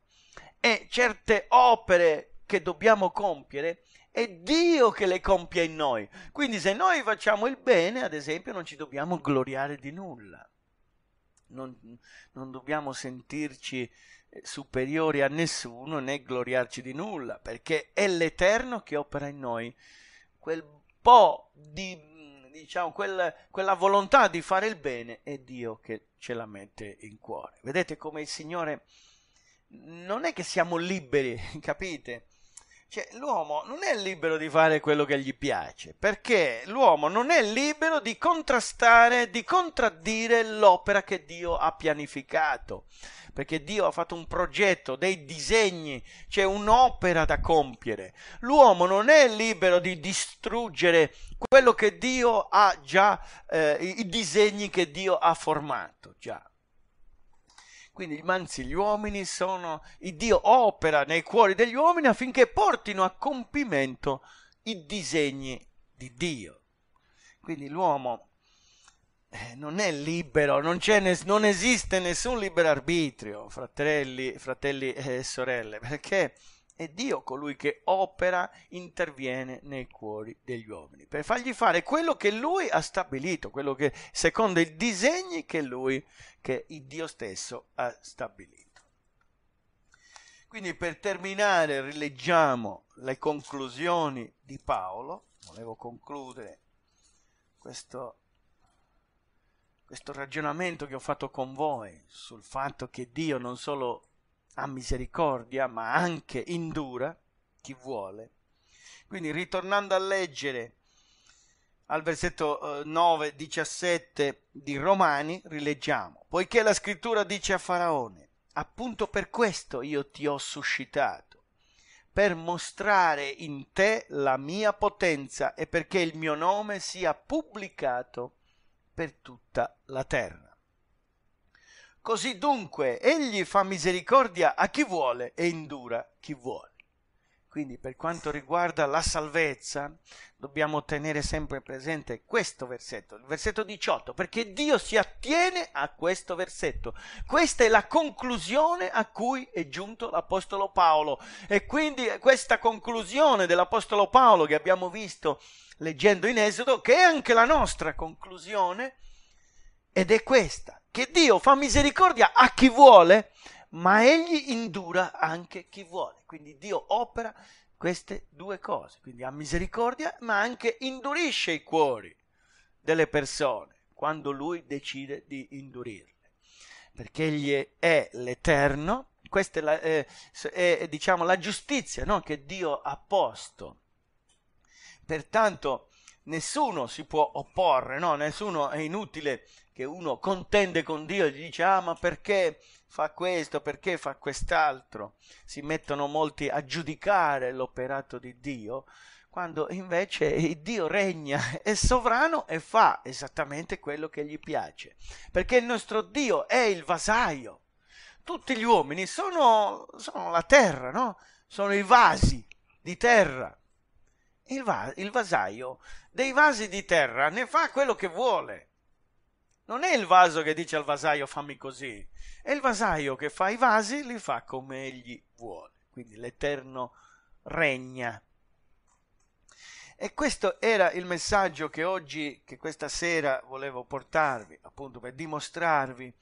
e certe opere che dobbiamo compiere, è Dio che le compie in noi. Quindi se noi facciamo il bene, ad esempio, non ci dobbiamo gloriare di nulla. Non, non dobbiamo sentirci eh, superiori a nessuno né gloriarci di nulla, perché è l'Eterno che opera in noi quel po' di diciamo, quel, quella volontà di fare il bene è Dio che ce la mette in cuore. Vedete come il Signore non è che siamo liberi, capite? Cioè, l'uomo non è libero di fare quello che gli piace, perché l'uomo non è libero di contrastare, di contraddire l'opera che Dio ha pianificato perché Dio ha fatto un progetto, dei disegni, c'è un'opera da compiere. L'uomo non è libero di distruggere quello che Dio ha già, eh, i disegni che Dio ha formato già. Quindi, anzi, gli uomini sono, Dio opera nei cuori degli uomini affinché portino a compimento i disegni di Dio. Quindi l'uomo eh, non è libero, non, nes- non, esiste nessun libero arbitrio, fratelli, fratelli e sorelle, perché è Dio colui che opera, interviene nei cuori degli uomini, per fargli fare quello che lui ha stabilito, quello che secondo i disegni che lui, che Dio stesso ha stabilito. Quindi per terminare rileggiamo le conclusioni di Paolo, volevo concludere questo questo ragionamento che ho fatto con voi sul fatto che Dio non solo ha misericordia, ma anche indura chi vuole. Quindi ritornando a leggere al versetto 9, eh, 17 di Romani, rileggiamo, poiché la scrittura dice a Faraone, appunto per questo io ti ho suscitato, per mostrare in te la mia potenza e perché il mio nome sia pubblicato per tutta la terra. Così dunque egli fa misericordia a chi vuole e indura chi vuole. Quindi per quanto riguarda la salvezza dobbiamo tenere sempre presente questo versetto, il versetto 18, perché Dio si attiene a questo versetto. Questa è la conclusione a cui è giunto l'Apostolo Paolo e quindi questa conclusione dell'Apostolo Paolo che abbiamo visto leggendo in Esodo, che è anche la nostra conclusione, ed è questa, che Dio fa misericordia a chi vuole, ma egli indura anche chi vuole. Quindi Dio opera queste due cose, quindi ha misericordia, ma anche indurisce i cuori delle persone quando lui decide di indurirle. Perché egli è l'Eterno, questa è, la, eh, è diciamo, la giustizia no? che Dio ha posto Pertanto nessuno si può opporre, no? Nessuno è inutile che uno contende con Dio e gli dice ah ma perché fa questo, perché fa quest'altro. Si mettono molti a giudicare l'operato di Dio, quando invece Dio regna, è sovrano e fa esattamente quello che gli piace. Perché il nostro Dio è il vasaio. Tutti gli uomini sono, sono la terra, no? Sono i vasi di terra il, va- il vasaio dei vasi di terra ne fa quello che vuole. Non è il vaso che dice al vasaio fammi così, è il vasaio che fa i vasi, li fa come egli vuole. Quindi l'Eterno regna. E questo era il messaggio che oggi, che questa sera volevo portarvi, appunto per dimostrarvi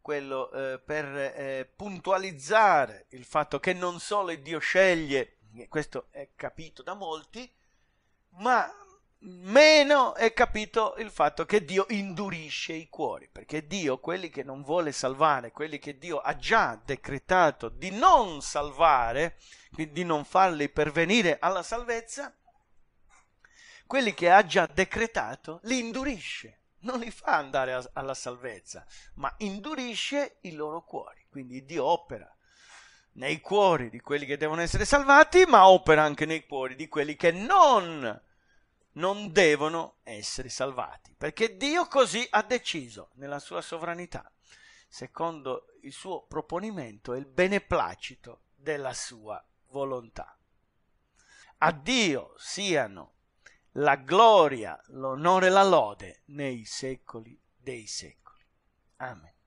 quello, eh, per eh, puntualizzare il fatto che non solo Dio sceglie, questo è capito da molti, ma meno è capito il fatto che Dio indurisce i cuori, perché Dio, quelli che non vuole salvare, quelli che Dio ha già decretato di non salvare, quindi di non farli pervenire alla salvezza, quelli che ha già decretato li indurisce, non li fa andare a, alla salvezza, ma indurisce i loro cuori. Quindi Dio opera nei cuori di quelli che devono essere salvati, ma opera anche nei cuori di quelli che non, non devono essere salvati, perché Dio così ha deciso nella sua sovranità, secondo il suo proponimento e il beneplacito della sua volontà. A Dio siano la gloria, l'onore e la lode nei secoli dei secoli. Amen.